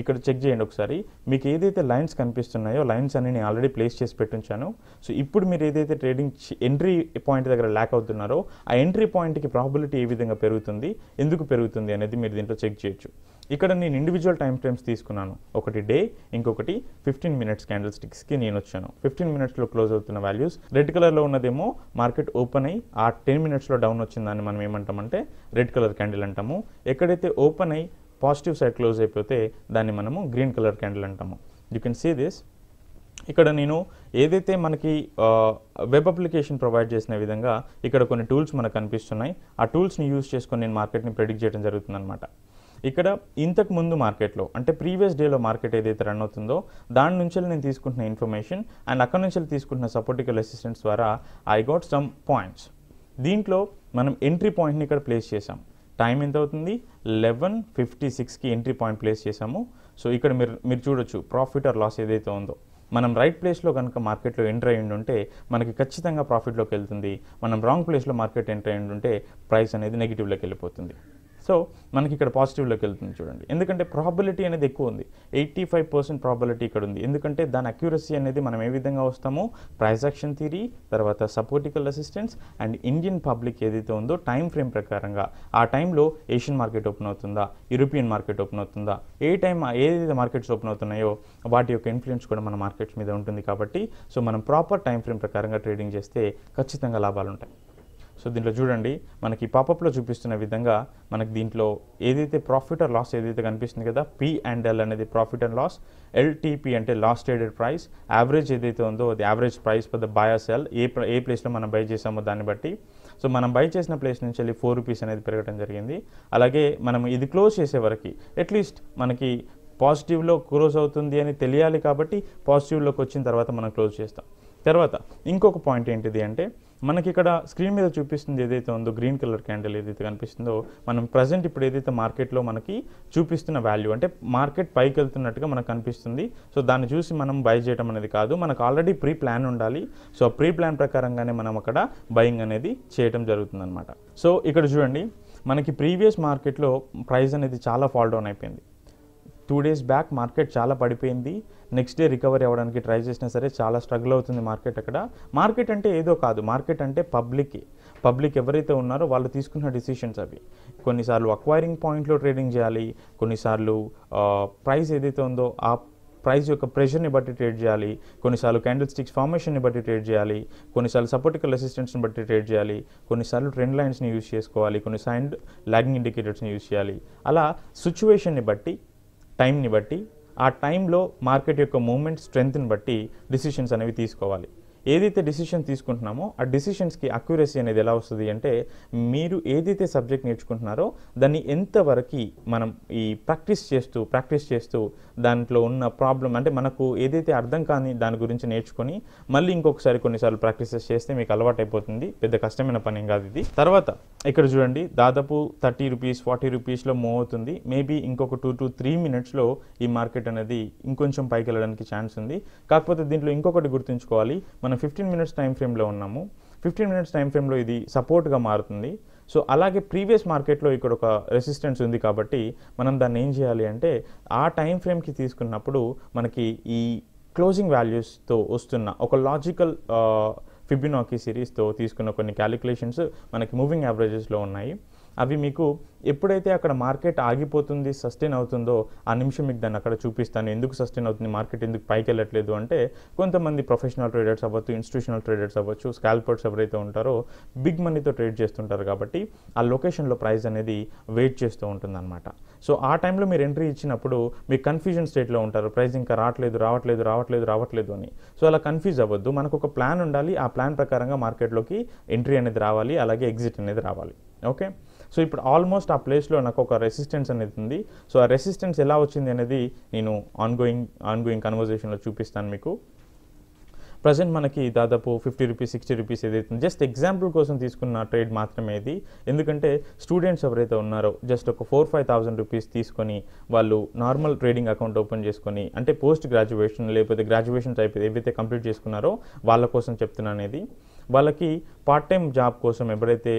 ఇక్కడ చెక్ చేయండి ఒకసారి మీకు ఏదైతే లైన్స్ కనిపిస్తున్నాయో లైన్స్ అని నేను ఆల్రెడీ ప్లేస్ చేసి పెట్టుంచాను సో ఇప్పుడు మీరు ఏదైతే ట్రేడింగ్ ఎంట్రీ పాయింట్ దగ్గర ల్యాక్ అవుతున్నారో ఆ ఎంట్రీ పాయింట్కి ప్రాబిలిటీ ఏ విధంగా పెరుగుతుంది ఎందుకు పెరుగుతుంది అనేది మీరు దీంట్లో చెక్ చేయొచ్చు ఇక్కడ నేను ఇండివిజువల్ టైం ఫ్రేమ్స్ తీసుకున్నాను ఒకటి డే ఇంకొకటి ఫిఫ్టీన్ మినిట్స్ క్యాండిల్ స్టిక్స్కి నేను వచ్చాను ఫిఫ్టీన్ మినిట్స్లో క్లోజ్ అవుతున్న వాల్యూస్ రెడ్ కలర్లో ఉన్నదేమో మార్కెట్ ఓపెన్ అయ్యి ఆ టెన్ మినిట్స్లో డౌన్ వచ్చిందని మనం ఏమంటామంటే రెడ్ కలర్ క్యాండిల్ అంటాము ఎక్కడైతే ఓపెన్ అయ్యి పాజిటివ్ సైడ్ క్లోజ్ అయిపోతే దాన్ని మనము గ్రీన్ కలర్ క్యాండిల్ అంటాము యూ కెన్ సీ దిస్ ఇక్కడ నేను ఏదైతే మనకి వెబ్ అప్లికేషన్ ప్రొవైడ్ చేసిన విధంగా ఇక్కడ కొన్ని టూల్స్ మనకు కనిపిస్తున్నాయి ఆ టూల్స్ని యూజ్ చేసుకొని నేను మార్కెట్ని ప్రెడిక్ట్ చేయడం అనమాట ఇక్కడ ఇంతకు ముందు మార్కెట్లో అంటే ప్రీవియస్ డేలో మార్కెట్ ఏదైతే రన్ అవుతుందో దాని నుంచి నేను తీసుకుంటున్న ఇన్ఫర్మేషన్ అండ్ అక్కడ నుంచి తీసుకుంటున్న సపోర్టికల్ అసిస్టెంట్స్ ద్వారా ఐ గాట్ సమ్ పాయింట్స్ దీంట్లో మనం ఎంట్రీ పాయింట్ని ఇక్కడ ప్లేస్ చేసాం టైం ఎంత అవుతుంది లెవెన్ ఫిఫ్టీ సిక్స్కి ఎంట్రీ పాయింట్ ప్లేస్ చేసాము సో ఇక్కడ మీరు మీరు చూడొచ్చు ప్రాఫిట్ ఆర్ లాస్ ఏదైతే ఉందో మనం రైట్ ప్లేస్లో కనుక మార్కెట్లో ఎంటర్ అయ్యి ఉంటే మనకి ఖచ్చితంగా ప్రాఫిట్లోకి వెళ్తుంది మనం రాంగ్ ప్లేస్లో మార్కెట్ ఎంటర్ అయ్యి ఉంటే ప్రైస్ అనేది నెగిటివ్లోకి వెళ్ళిపోతుంది సో మనకి ఇక్కడ పాజిటివ్లోకి వెళ్తుంది చూడండి ఎందుకంటే ప్రాబిలిటీ అనేది ఎక్కువ ఉంది ఎయిటీ ఫైవ్ పర్సెంట్ ప్రాబిలిటీ ఇక్కడ ఉంది ఎందుకంటే దాని అక్యూరసీ అనేది మనం ఏ విధంగా వస్తామో ట్రాన్సాక్షన్ థియరీ తర్వాత సపోర్టికల్ అసిస్టెన్స్ అండ్ ఇండియన్ పబ్లిక్ ఏదైతే ఉందో టైం ఫ్రేమ్ ప్రకారంగా ఆ టైంలో ఏషియన్ మార్కెట్ ఓపెన్ అవుతుందా యూరోపియన్ మార్కెట్ ఓపెన్ అవుతుందా ఏ టైం ఏదైతే మార్కెట్స్ ఓపెన్ అవుతున్నాయో వాటి యొక్క ఇన్ఫ్లుయెన్స్ కూడా మన మార్కెట్స్ మీద ఉంటుంది కాబట్టి సో మనం ప్రాపర్ టైం ఫ్రేమ్ ప్రకారంగా ట్రేడింగ్ చేస్తే ఖచ్చితంగా లాభాలు ఉంటాయి సో దీంట్లో చూడండి మనకి పాపప్లో చూపిస్తున్న విధంగా మనకి దీంట్లో ఏదైతే ప్రాఫిట్ ఆర్ లాస్ ఏదైతే కనిపిస్తుంది కదా పి అండ్ ఎల్ అనేది ప్రాఫిట్ అండ్ లాస్ ఎల్టీపీ అంటే లాస్ట్ ట్రేడెడ్ ప్రైస్ యావరేజ్ ఏదైతే ఉందో అది యావరేజ్ ప్రైస్ పెద్ద బయా సెల్ ఏ ఏ ప్లేస్లో మనం బై చేసామో దాన్ని బట్టి సో మనం బై చేసిన ప్లేస్ నుంచి వెళ్ళి ఫోర్ రూపీస్ అనేది పెరగడం జరిగింది అలాగే మనం ఇది క్లోజ్ చేసే వరకు అట్లీస్ట్ మనకి పాజిటివ్లో క్లోజ్ అవుతుంది అని తెలియాలి కాబట్టి పాజిటివ్లోకి వచ్చిన తర్వాత మనం క్లోజ్ చేస్తాం తర్వాత ఇంకొక పాయింట్ ఏంటిది అంటే మనకి ఇక్కడ స్క్రీన్ మీద చూపిస్తుంది ఏదైతే ఉందో గ్రీన్ కలర్ క్యాండిల్ ఏదైతే కనిపిస్తుందో మనం ప్రజెంట్ ఇప్పుడు ఏదైతే మార్కెట్లో మనకి చూపిస్తున్న వాల్యూ అంటే మార్కెట్ పైకి వెళ్తున్నట్టుగా మనకు కనిపిస్తుంది సో దాన్ని చూసి మనం బై చేయడం అనేది కాదు మనకు ఆల్రెడీ ప్రీ ప్లాన్ ఉండాలి సో ప్రీ ప్లాన్ ప్రకారంగానే మనం అక్కడ బయింగ్ అనేది చేయడం జరుగుతుందన్నమాట సో ఇక్కడ చూడండి మనకి ప్రీవియస్ మార్కెట్లో ప్రైస్ అనేది చాలా ఫాల్ డౌన్ అయిపోయింది టూ డేస్ బ్యాక్ మార్కెట్ చాలా పడిపోయింది నెక్స్ట్ డే రికవరీ అవ్వడానికి ట్రై చేసినా సరే చాలా స్ట్రగుల్ అవుతుంది మార్కెట్ అక్కడ మార్కెట్ అంటే ఏదో కాదు మార్కెట్ అంటే పబ్లిక్ పబ్లిక్ ఎవరైతే ఉన్నారో వాళ్ళు తీసుకున్న డిసిషన్స్ అవి కొన్నిసార్లు అక్వైరింగ్ పాయింట్లో ట్రేడింగ్ చేయాలి కొన్నిసార్లు ప్రైస్ ఏదైతే ఉందో ఆ ప్రైస్ యొక్క ప్రెషర్ని బట్టి ట్రేడ్ చేయాలి కొన్నిసార్లు క్యాండిల్ స్టిక్స్ ఫార్మేషన్ని బట్టి ట్రేడ్ చేయాలి కొన్నిసార్లు సపోర్టికల్ అసిస్టెన్స్ని బట్టి ట్రేడ్ చేయాలి కొన్నిసార్లు ట్రెండ్ లైన్స్ని యూజ్ చేసుకోవాలి కొన్ని సైండ్ లాగింగ్ ఇండికేటర్స్ని యూజ్ చేయాలి అలా సిచ్యువేషన్ని బట్టి టైంని బట్టి ఆ టైంలో మార్కెట్ యొక్క మూమెంట్ స్ట్రెంగ్త్ని బట్టి డిసిషన్స్ అనేవి తీసుకోవాలి ఏదైతే డిసిషన్ తీసుకుంటున్నామో ఆ డిసిషన్స్కి అక్యురసీ అనేది ఎలా వస్తుంది అంటే మీరు ఏదైతే సబ్జెక్ట్ నేర్చుకుంటున్నారో దాన్ని ఎంతవరకు మనం ఈ ప్రాక్టీస్ చేస్తూ ప్రాక్టీస్ చేస్తూ దాంట్లో ఉన్న ప్రాబ్లం అంటే మనకు ఏదైతే అర్థం కాని దాని గురించి నేర్చుకొని మళ్ళీ ఇంకొకసారి కొన్నిసార్లు ప్రాక్టీసెస్ చేస్తే మీకు అలవాటు అయిపోతుంది పెద్ద కష్టమైన పని కాదు ఇది తర్వాత ఇక్కడ చూడండి దాదాపు థర్టీ రూపీస్ ఫార్టీ రూపీస్లో మూవ్ అవుతుంది మేబీ ఇంకొక టూ టు త్రీ మినిట్స్లో ఈ మార్కెట్ అనేది ఇంకొంచెం పైకి వెళ్ళడానికి ఛాన్స్ ఉంది కాకపోతే దీంట్లో ఇంకొకటి గుర్తుంచుకోవాలి మనం ఫిఫ్టీన్ మినిట్స్ టైం ఫ్రేమ్లో ఉన్నాము ఫిఫ్టీన్ మినిట్స్ టైం ఫ్రేమ్లో ఇది సపోర్ట్గా మారుతుంది సో అలాగే ప్రీవియస్ మార్కెట్లో ఇక్కడ ఒక రెసిస్టెన్స్ ఉంది కాబట్టి మనం దాన్ని ఏం చేయాలి అంటే ఆ టైం ఫ్రేమ్కి తీసుకున్నప్పుడు మనకి ఈ క్లోజింగ్ వాల్యూస్తో వస్తున్న ఒక లాజికల్ ఫిబినాకీ సిరీస్తో తీసుకున్న కొన్ని క్యాలిక్యులేషన్స్ మనకి మూవింగ్ యావరేజెస్లో ఉన్నాయి అవి మీకు ఎప్పుడైతే అక్కడ మార్కెట్ ఆగిపోతుంది సస్టైన్ అవుతుందో ఆ నిమిషం మీకు దాన్ని అక్కడ చూపిస్తాను ఎందుకు సస్టైన్ అవుతుంది మార్కెట్ ఎందుకు పైకి వెళ్ళట్లేదు అంటే కొంతమంది ప్రొఫెషనల్ ట్రేడర్స్ అవ్వచ్చు ఇన్స్టిట్యూషనల్ ట్రేడర్స్ అవ్వచ్చు స్కాల్పర్స్ ఎవరైతే ఉంటారో బిగ్ మనీతో ట్రేడ్ చేస్తుంటారు కాబట్టి ఆ లొకేషన్లో ప్రైస్ అనేది వెయిట్ చేస్తూ ఉంటుందన్నమాట సో ఆ టైంలో మీరు ఎంట్రీ ఇచ్చినప్పుడు మీరు కన్ఫ్యూజన్ స్టేట్లో ఉంటారు ప్రైస్ ఇంకా రావట్లేదు రావట్లేదు రావట్లేదు రావట్లేదు అని సో అలా కన్ఫ్యూజ్ అవ్వద్దు మనకు ఒక ప్లాన్ ఉండాలి ఆ ప్లాన్ ప్రకారంగా మార్కెట్లోకి ఎంట్రీ అనేది రావాలి అలాగే ఎగ్జిట్ అనేది రావాలి ఓకే సో ఇప్పుడు ఆల్మోస్ట్ ఆ ప్లేస్లో నాకు ఒక రెసిస్టెన్స్ అనేది ఉంది సో ఆ రెసిస్టెన్స్ ఎలా వచ్చింది అనేది నేను ఆన్గోయింగ్ ఆన్గోయింగ్ కన్వర్జేషన్లో చూపిస్తాను మీకు ప్రజెంట్ మనకి దాదాపు ఫిఫ్టీ రూపీస్ సిక్స్టీ రూపీస్ ఏదైతే జస్ట్ ఎగ్జాంపుల్ కోసం తీసుకున్న ట్రేడ్ మాత్రమే ఇది ఎందుకంటే స్టూడెంట్స్ ఎవరైతే ఉన్నారో జస్ట్ ఒక ఫోర్ ఫైవ్ థౌసండ్ రూపీస్ తీసుకొని వాళ్ళు నార్మల్ ట్రేడింగ్ అకౌంట్ ఓపెన్ చేసుకొని అంటే పోస్ట్ గ్రాడ్యుయేషన్ లేకపోతే గ్రాడ్యుయేషన్ టైప్ ఏవైతే కంప్లీట్ చేసుకున్నారో వాళ్ళ కోసం చెప్తున్నాను అనేది వాళ్ళకి పార్ట్ టైం జాబ్ కోసం ఎవరైతే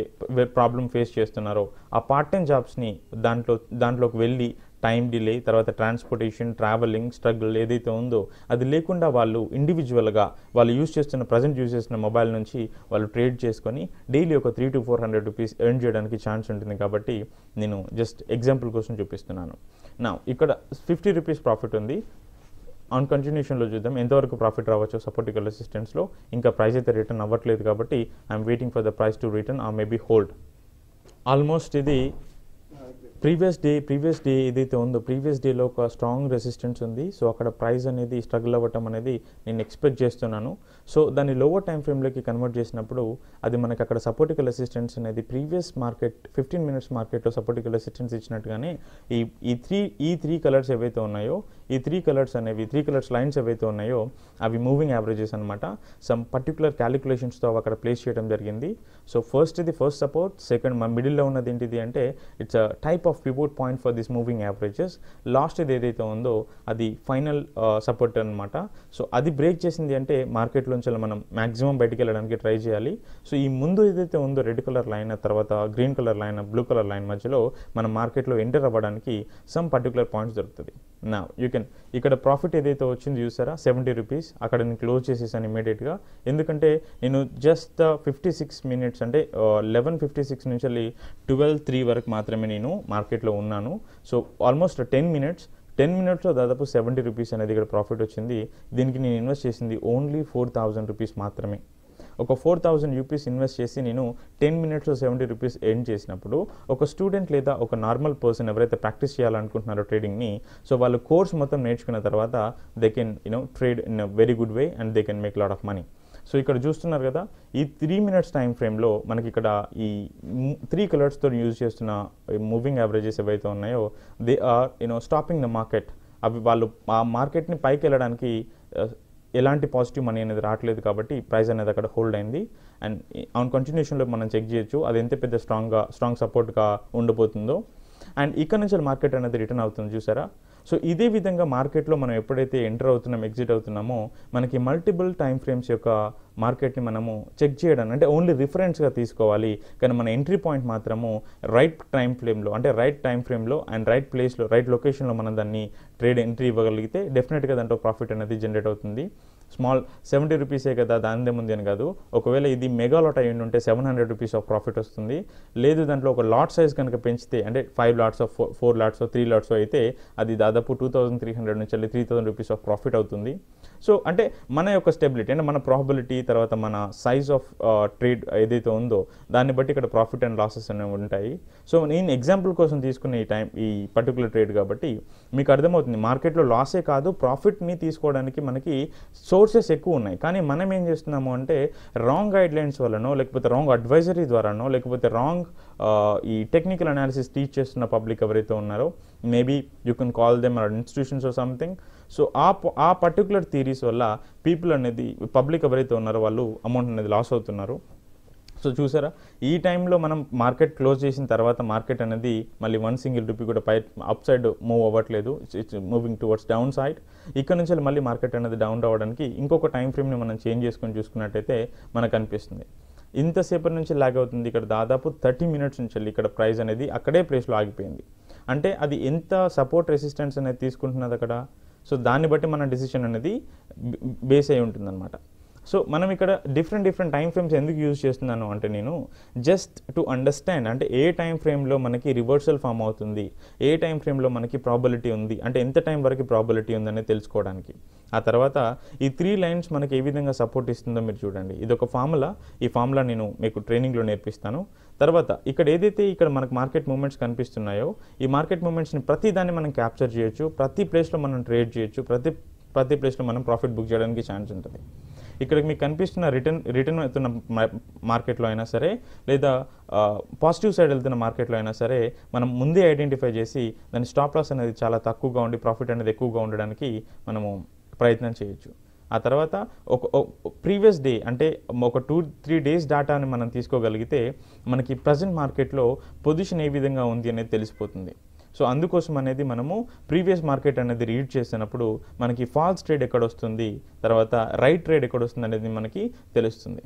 ప్రాబ్లం ఫేస్ చేస్తున్నారో ఆ పార్ట్ టైం జాబ్స్ని దాంట్లో దాంట్లోకి వెళ్ళి టైం డిలే తర్వాత ట్రాన్స్పోర్టేషన్ ట్రావెలింగ్ స్ట్రగుల్ ఏదైతే ఉందో అది లేకుండా వాళ్ళు ఇండివిజువల్గా వాళ్ళు యూజ్ చేస్తున్న ప్రజెంట్ యూజ్ చేస్తున్న మొబైల్ నుంచి వాళ్ళు ట్రేడ్ చేసుకొని డైలీ ఒక three to four hundred rupees earn చేయడానికి ఛాన్స్ ఉంటుంది కాబట్టి నేను జస్ట్ ఎగ్జాంపుల్ కోసం చూపిస్తున్నాను నా ఇక్కడ ఫిఫ్టీ రూపీస్ ప్రాఫిట్ ఉంది ఆన్ కంటిన్యూషన్లో చూద్దాం ఎంతవరకు ప్రాఫిట్ రావచ్చో సపోర్టికల్ అసిస్టెంట్స్లో ఇంకా ప్రైస్ అయితే రిటర్న్ అవ్వట్లేదు కాబట్టి I'm waiting for the price to return ఆ మేబీ హోల్డ్ ఆల్మోస్ట్ ఇది ప్రీవియస్ డే ప్రీవియస్ డే ఏదైతే ఉందో ప్రీవియస్ డేలో ఒక స్ట్రాంగ్ రెసిస్టెన్స్ ఉంది సో అక్కడ ప్రైస్ అనేది స్ట్రగుల్ అవ్వటం అనేది నేను ఎక్స్పెక్ట్ చేస్తున్నాను సో దాన్ని లోవర్ టైం ఫ్రేమ్లోకి కన్వర్ట్ చేసినప్పుడు అది మనకి అక్కడ సపోర్టికల్ అసిస్టెన్స్ అనేది ప్రీవియస్ మార్కెట్ ఫిఫ్టీన్ మినిట్స్ మార్కెట్లో సపోర్టికల్ అసిస్టెన్స్ ఇచ్చినట్టుగానే ఈ ఈ త్రీ ఈ త్రీ కలర్స్ ఏవైతే ఉన్నాయో ఈ త్రీ కలర్స్ అనేవి త్రీ కలర్స్ లైన్స్ ఏవైతే ఉన్నాయో అవి మూవింగ్ యావరేజెస్ అనమాట సమ్ పర్టికులర్ క్యాలిక్యులేషన్స్తో అవి అక్కడ ప్లేస్ చేయడం జరిగింది సో ఫస్ట్ ఇది ఫస్ట్ సపోర్ట్ సెకండ్ మా మిడిల్లో ఉన్నది ఏంటిది అంటే it's type of pivot point for this moving averages last ఏదైతే ఉందో అది ఫైనల్ సపోర్ట్ అనమాట సో అది బ్రేక్ చేసింది అంటే మార్కెట్లోంచి మనం మ్యాక్సిమం బయటికి వెళ్ళడానికి ట్రై చేయాలి సో ఈ ముందు ఏదైతే ఉందో రెడ్ కలర్ లైన్ తర్వాత green colour line blue colour line మధ్యలో మనం మార్కెట్లో ఎంటర్ అవ్వడానికి సమ్ పర్టికులర్ పాయింట్స్ దొరుకుతుంది నా యూ కెన్ ఇక్కడ ప్రాఫిట్ ఏదైతే వచ్చింది చూసారా సెవెంటీ రూపీస్ అక్కడ నేను క్లోజ్ చేసేసాను ఇమీడియట్గా ఎందుకంటే నేను జస్ట్ ఫిఫ్టీ సిక్స్ మినిట్స్ అంటే లెవెన్ ఫిఫ్టీ సిక్స్ నుంచి ట్వెల్వ్ త్రీ వరకు మాత్రమే నేను మార్కెట్లో ఉన్నాను so almost ten minutes ten మినిట్స్లో దాదాపు సెవెంటీ రూపీస్ అనేది ఇక్కడ ప్రాఫిట్ వచ్చింది దీనికి నేను ఇన్వెస్ట్ చేసింది ఓన్లీ ఫోర్ థౌజండ్ రూపీస్ మాత్రమే ఒక ఫోర్ థౌజండ్ యూపీస్ ఇన్వెస్ట్ చేసి నేను టెన్ మినిట్స్లో సెవెంటీ రూపీస్ ఎర్న్ చేసినప్పుడు ఒక స్టూడెంట్ లేదా ఒక నార్మల్ పర్సన్ ఎవరైతే ప్రాక్టీస్ చేయాలనుకుంటున్నారో ట్రేడింగ్ని సో వాళ్ళు కోర్స్ మొత్తం నేర్చుకున్న తర్వాత they can you know trade in very good way and they can make lot of money so ఇక్కడ చూస్తున్నారు కదా ఈ త్రీ మినిట్స్ టైం ఫ్రేమ్లో మనకి ఇక్కడ ఈ త్రీ కలర్స్తో యూజ్ చేస్తున్న మూవింగ్ యావరేజెస్ ఏవైతే ఉన్నాయో they are you know stopping the market అవి వాళ్ళు ఆ మార్కెట్ని పైకి వెళ్ళడానికి uh, ఎలాంటి పాజిటివ్ మనీ అనేది రావట్లేదు కాబట్టి ప్రైస్ అనేది అక్కడ హోల్డ్ అయింది అండ్ ఆన్ కంటిన్యూషన్లో మనం చెక్ చేయొచ్చు అది ఎంత పెద్ద స్ట్రాంగ్గా స్ట్రాంగ్ సపోర్ట్గా ఉండబోతుందో అండ్ ఇక్కడ నుంచి మార్కెట్ అనేది రిటర్న్ అవుతుంది చూసారా సో ఇదే విధంగా మార్కెట్లో మనం ఎప్పుడైతే ఎంటర్ అవుతున్నాం ఎగ్జిట్ అవుతున్నామో మనకి మల్టిపుల్ టైం ఫ్రేమ్స్ యొక్క మార్కెట్ని మనము చెక్ చేయడం అంటే ఓన్లీ రిఫరెన్స్గా తీసుకోవాలి కానీ మన ఎంట్రీ పాయింట్ మాత్రము రైట్ టైం ఫ్రేమ్లో అంటే రైట్ టైం ఫ్రేమ్లో అండ్ రైట్ ప్లేస్లో రైట్ లొకేషన్లో మనం దాన్ని ట్రేడ్ ఎంట్రీ ఇవ్వగలిగితే డెఫినెట్గా దాంట్లో ప్రాఫిట్ అనేది జనరేట్ అవుతుంది స్మాల్ సెవెంటీ రూపీసే కదా దానిదే ముందు అని కాదు ఒకవేళ ఇది మెగా లాట్ అయ్యి ఉంటే seven hundred rupees of profit వస్తుంది లేదు దాంట్లో ఒక లాట్ సైజ్ కనుక పెంచితే అంటే five lots of four lots three lots అయితే అది దాదాపు టూ థౌసండ్ త్రీ హండ్రెడ్ నుంచి వెళ్ళి three thousand rupees of profit అవుతుంది సో అంటే మన యొక్క స్టెబిలిటీ అంటే మన ప్రాబిలిటీ తర్వాత మన సైజ్ ఆఫ్ ట్రేడ్ ఏదైతే ఉందో దాన్ని బట్టి ఇక్కడ ప్రాఫిట్ అండ్ లాసెస్ అనేవి ఉంటాయి సో నేను ఎగ్జాంపుల్ కోసం తీసుకునే ఈ టైం ఈ పర్టికులర్ ట్రేడ్ కాబట్టి మీకు అర్థమవుతుంది మార్కెట్లో లాసే కాదు ప్రాఫిట్ని తీసుకోవడానికి మనకి సో సోర్సెస్ ఎక్కువ ఉన్నాయి కానీ మనం ఏం చేస్తున్నాము అంటే రాంగ్ గైడ్లైన్స్ వల్లనో లేకపోతే రాంగ్ అడ్వైజరీ ద్వారానో లేకపోతే రాంగ్ ఈ టెక్నికల్ అనాలిసిస్ టీచ్ చేస్తున్న పబ్లిక్ ఎవరైతే ఉన్నారో maybe you can call them our institutions or something so ఆ ఆ పర్టికులర్ థీరీస్ వల్ల పీపుల్ అనేది పబ్లిక్ ఎవరైతే ఉన్నారో వాళ్ళు అమౌంట్ అనేది లాస్ అవుతున్నారు సో చూసారా ఈ టైంలో మనం మార్కెట్ క్లోజ్ చేసిన తర్వాత మార్కెట్ అనేది మళ్ళీ వన్ సింగిల్ రూపీ కూడా పై అప్ సైడ్ మూవ్ అవ్వట్లేదు it's moving towards down side ఇక్కడ నుంచి మళ్ళీ మార్కెట్ అనేది డౌన్ రావడానికి ఇంకొక టైం ఫ్రేమ్ని మనం చేంజ్ చేసుకొని చూసుకున్నట్టయితే మనకు అనిపిస్తుంది ఇంతసేపటి నుంచి లాగ్ అవుతుంది ఇక్కడ దాదాపు థర్టీ మినిట్స్ నుంచి వెళ్ళి ఇక్కడ ప్రైస్ అనేది అక్కడే ప్లేస్లో ఆగిపోయింది అంటే అది ఎంత సపోర్ట్ రెసిస్టెన్స్ అనేది తీసుకుంటున్నది అక్కడ సో దాన్ని బట్టి మన డిసిషన్ అనేది బేస్ అయి ఉంటుందన్నమాట సో మనం ఇక్కడ డిఫరెంట్ డిఫరెంట్ టైం ఫ్రేమ్స్ ఎందుకు యూజ్ చేస్తున్నాను అంటే నేను జస్ట్ టు అండర్స్టాండ్ అంటే ఏ టైం ఫ్రేమ్లో మనకి రివర్సల్ ఫామ్ అవుతుంది ఏ టైం ఫ్రేమ్లో మనకి ప్రాబిలిటీ ఉంది అంటే ఎంత టైం వరకు ప్రాబిలిటీ ఉందనేది తెలుసుకోవడానికి ఆ తర్వాత ఈ త్రీ లైన్స్ మనకి ఏ విధంగా సపోర్ట్ ఇస్తుందో మీరు చూడండి ఇది ఒక ఫార్ములా ఈ ఫార్ములా నేను మీకు ట్రైనింగ్లో నేర్పిస్తాను తర్వాత ఇక్కడ ఏదైతే ఇక్కడ మనకు మార్కెట్ మూమెంట్స్ కనిపిస్తున్నాయో ఈ మార్కెట్ మూమెంట్స్ని ప్రతి దాన్ని మనం క్యాప్చర్ చేయొచ్చు ప్రతి ప్లేస్లో మనం ట్రేడ్ చేయొచ్చు ప్రతి ప్రతి ప్లేస్లో మనం ప్రాఫిట్ బుక్ చేయడానికి ఛాన్స్ ఉంటుంది ఇక్కడ మీకు కనిపిస్తున్న రిటర్న్ రిటర్న్ వెళ్తున్న మార్కెట్లో అయినా సరే లేదా పాజిటివ్ సైడ్ వెళ్తున్న మార్కెట్లో అయినా సరే మనం ముందే ఐడెంటిఫై చేసి దాని స్టాప్ లాస్ అనేది చాలా తక్కువగా ఉండి ప్రాఫిట్ అనేది ఎక్కువగా ఉండడానికి మనము ప్రయత్నం చేయొచ్చు ఆ తర్వాత ఒక ప్రీవియస్ డే అంటే ఒక టూ త్రీ డేస్ డేటాని మనం తీసుకోగలిగితే మనకి ప్రజెంట్ మార్కెట్లో పొజిషన్ ఏ విధంగా ఉంది అనేది తెలిసిపోతుంది సో అందుకోసం అనేది మనము ప్రీవియస్ మార్కెట్ అనేది రీడ్ చేసినప్పుడు మనకి ఫాల్స్ ట్రేడ్ ఎక్కడ వస్తుంది తర్వాత రైట్ ట్రేడ్ ఎక్కడ వస్తుంది అనేది మనకి తెలుస్తుంది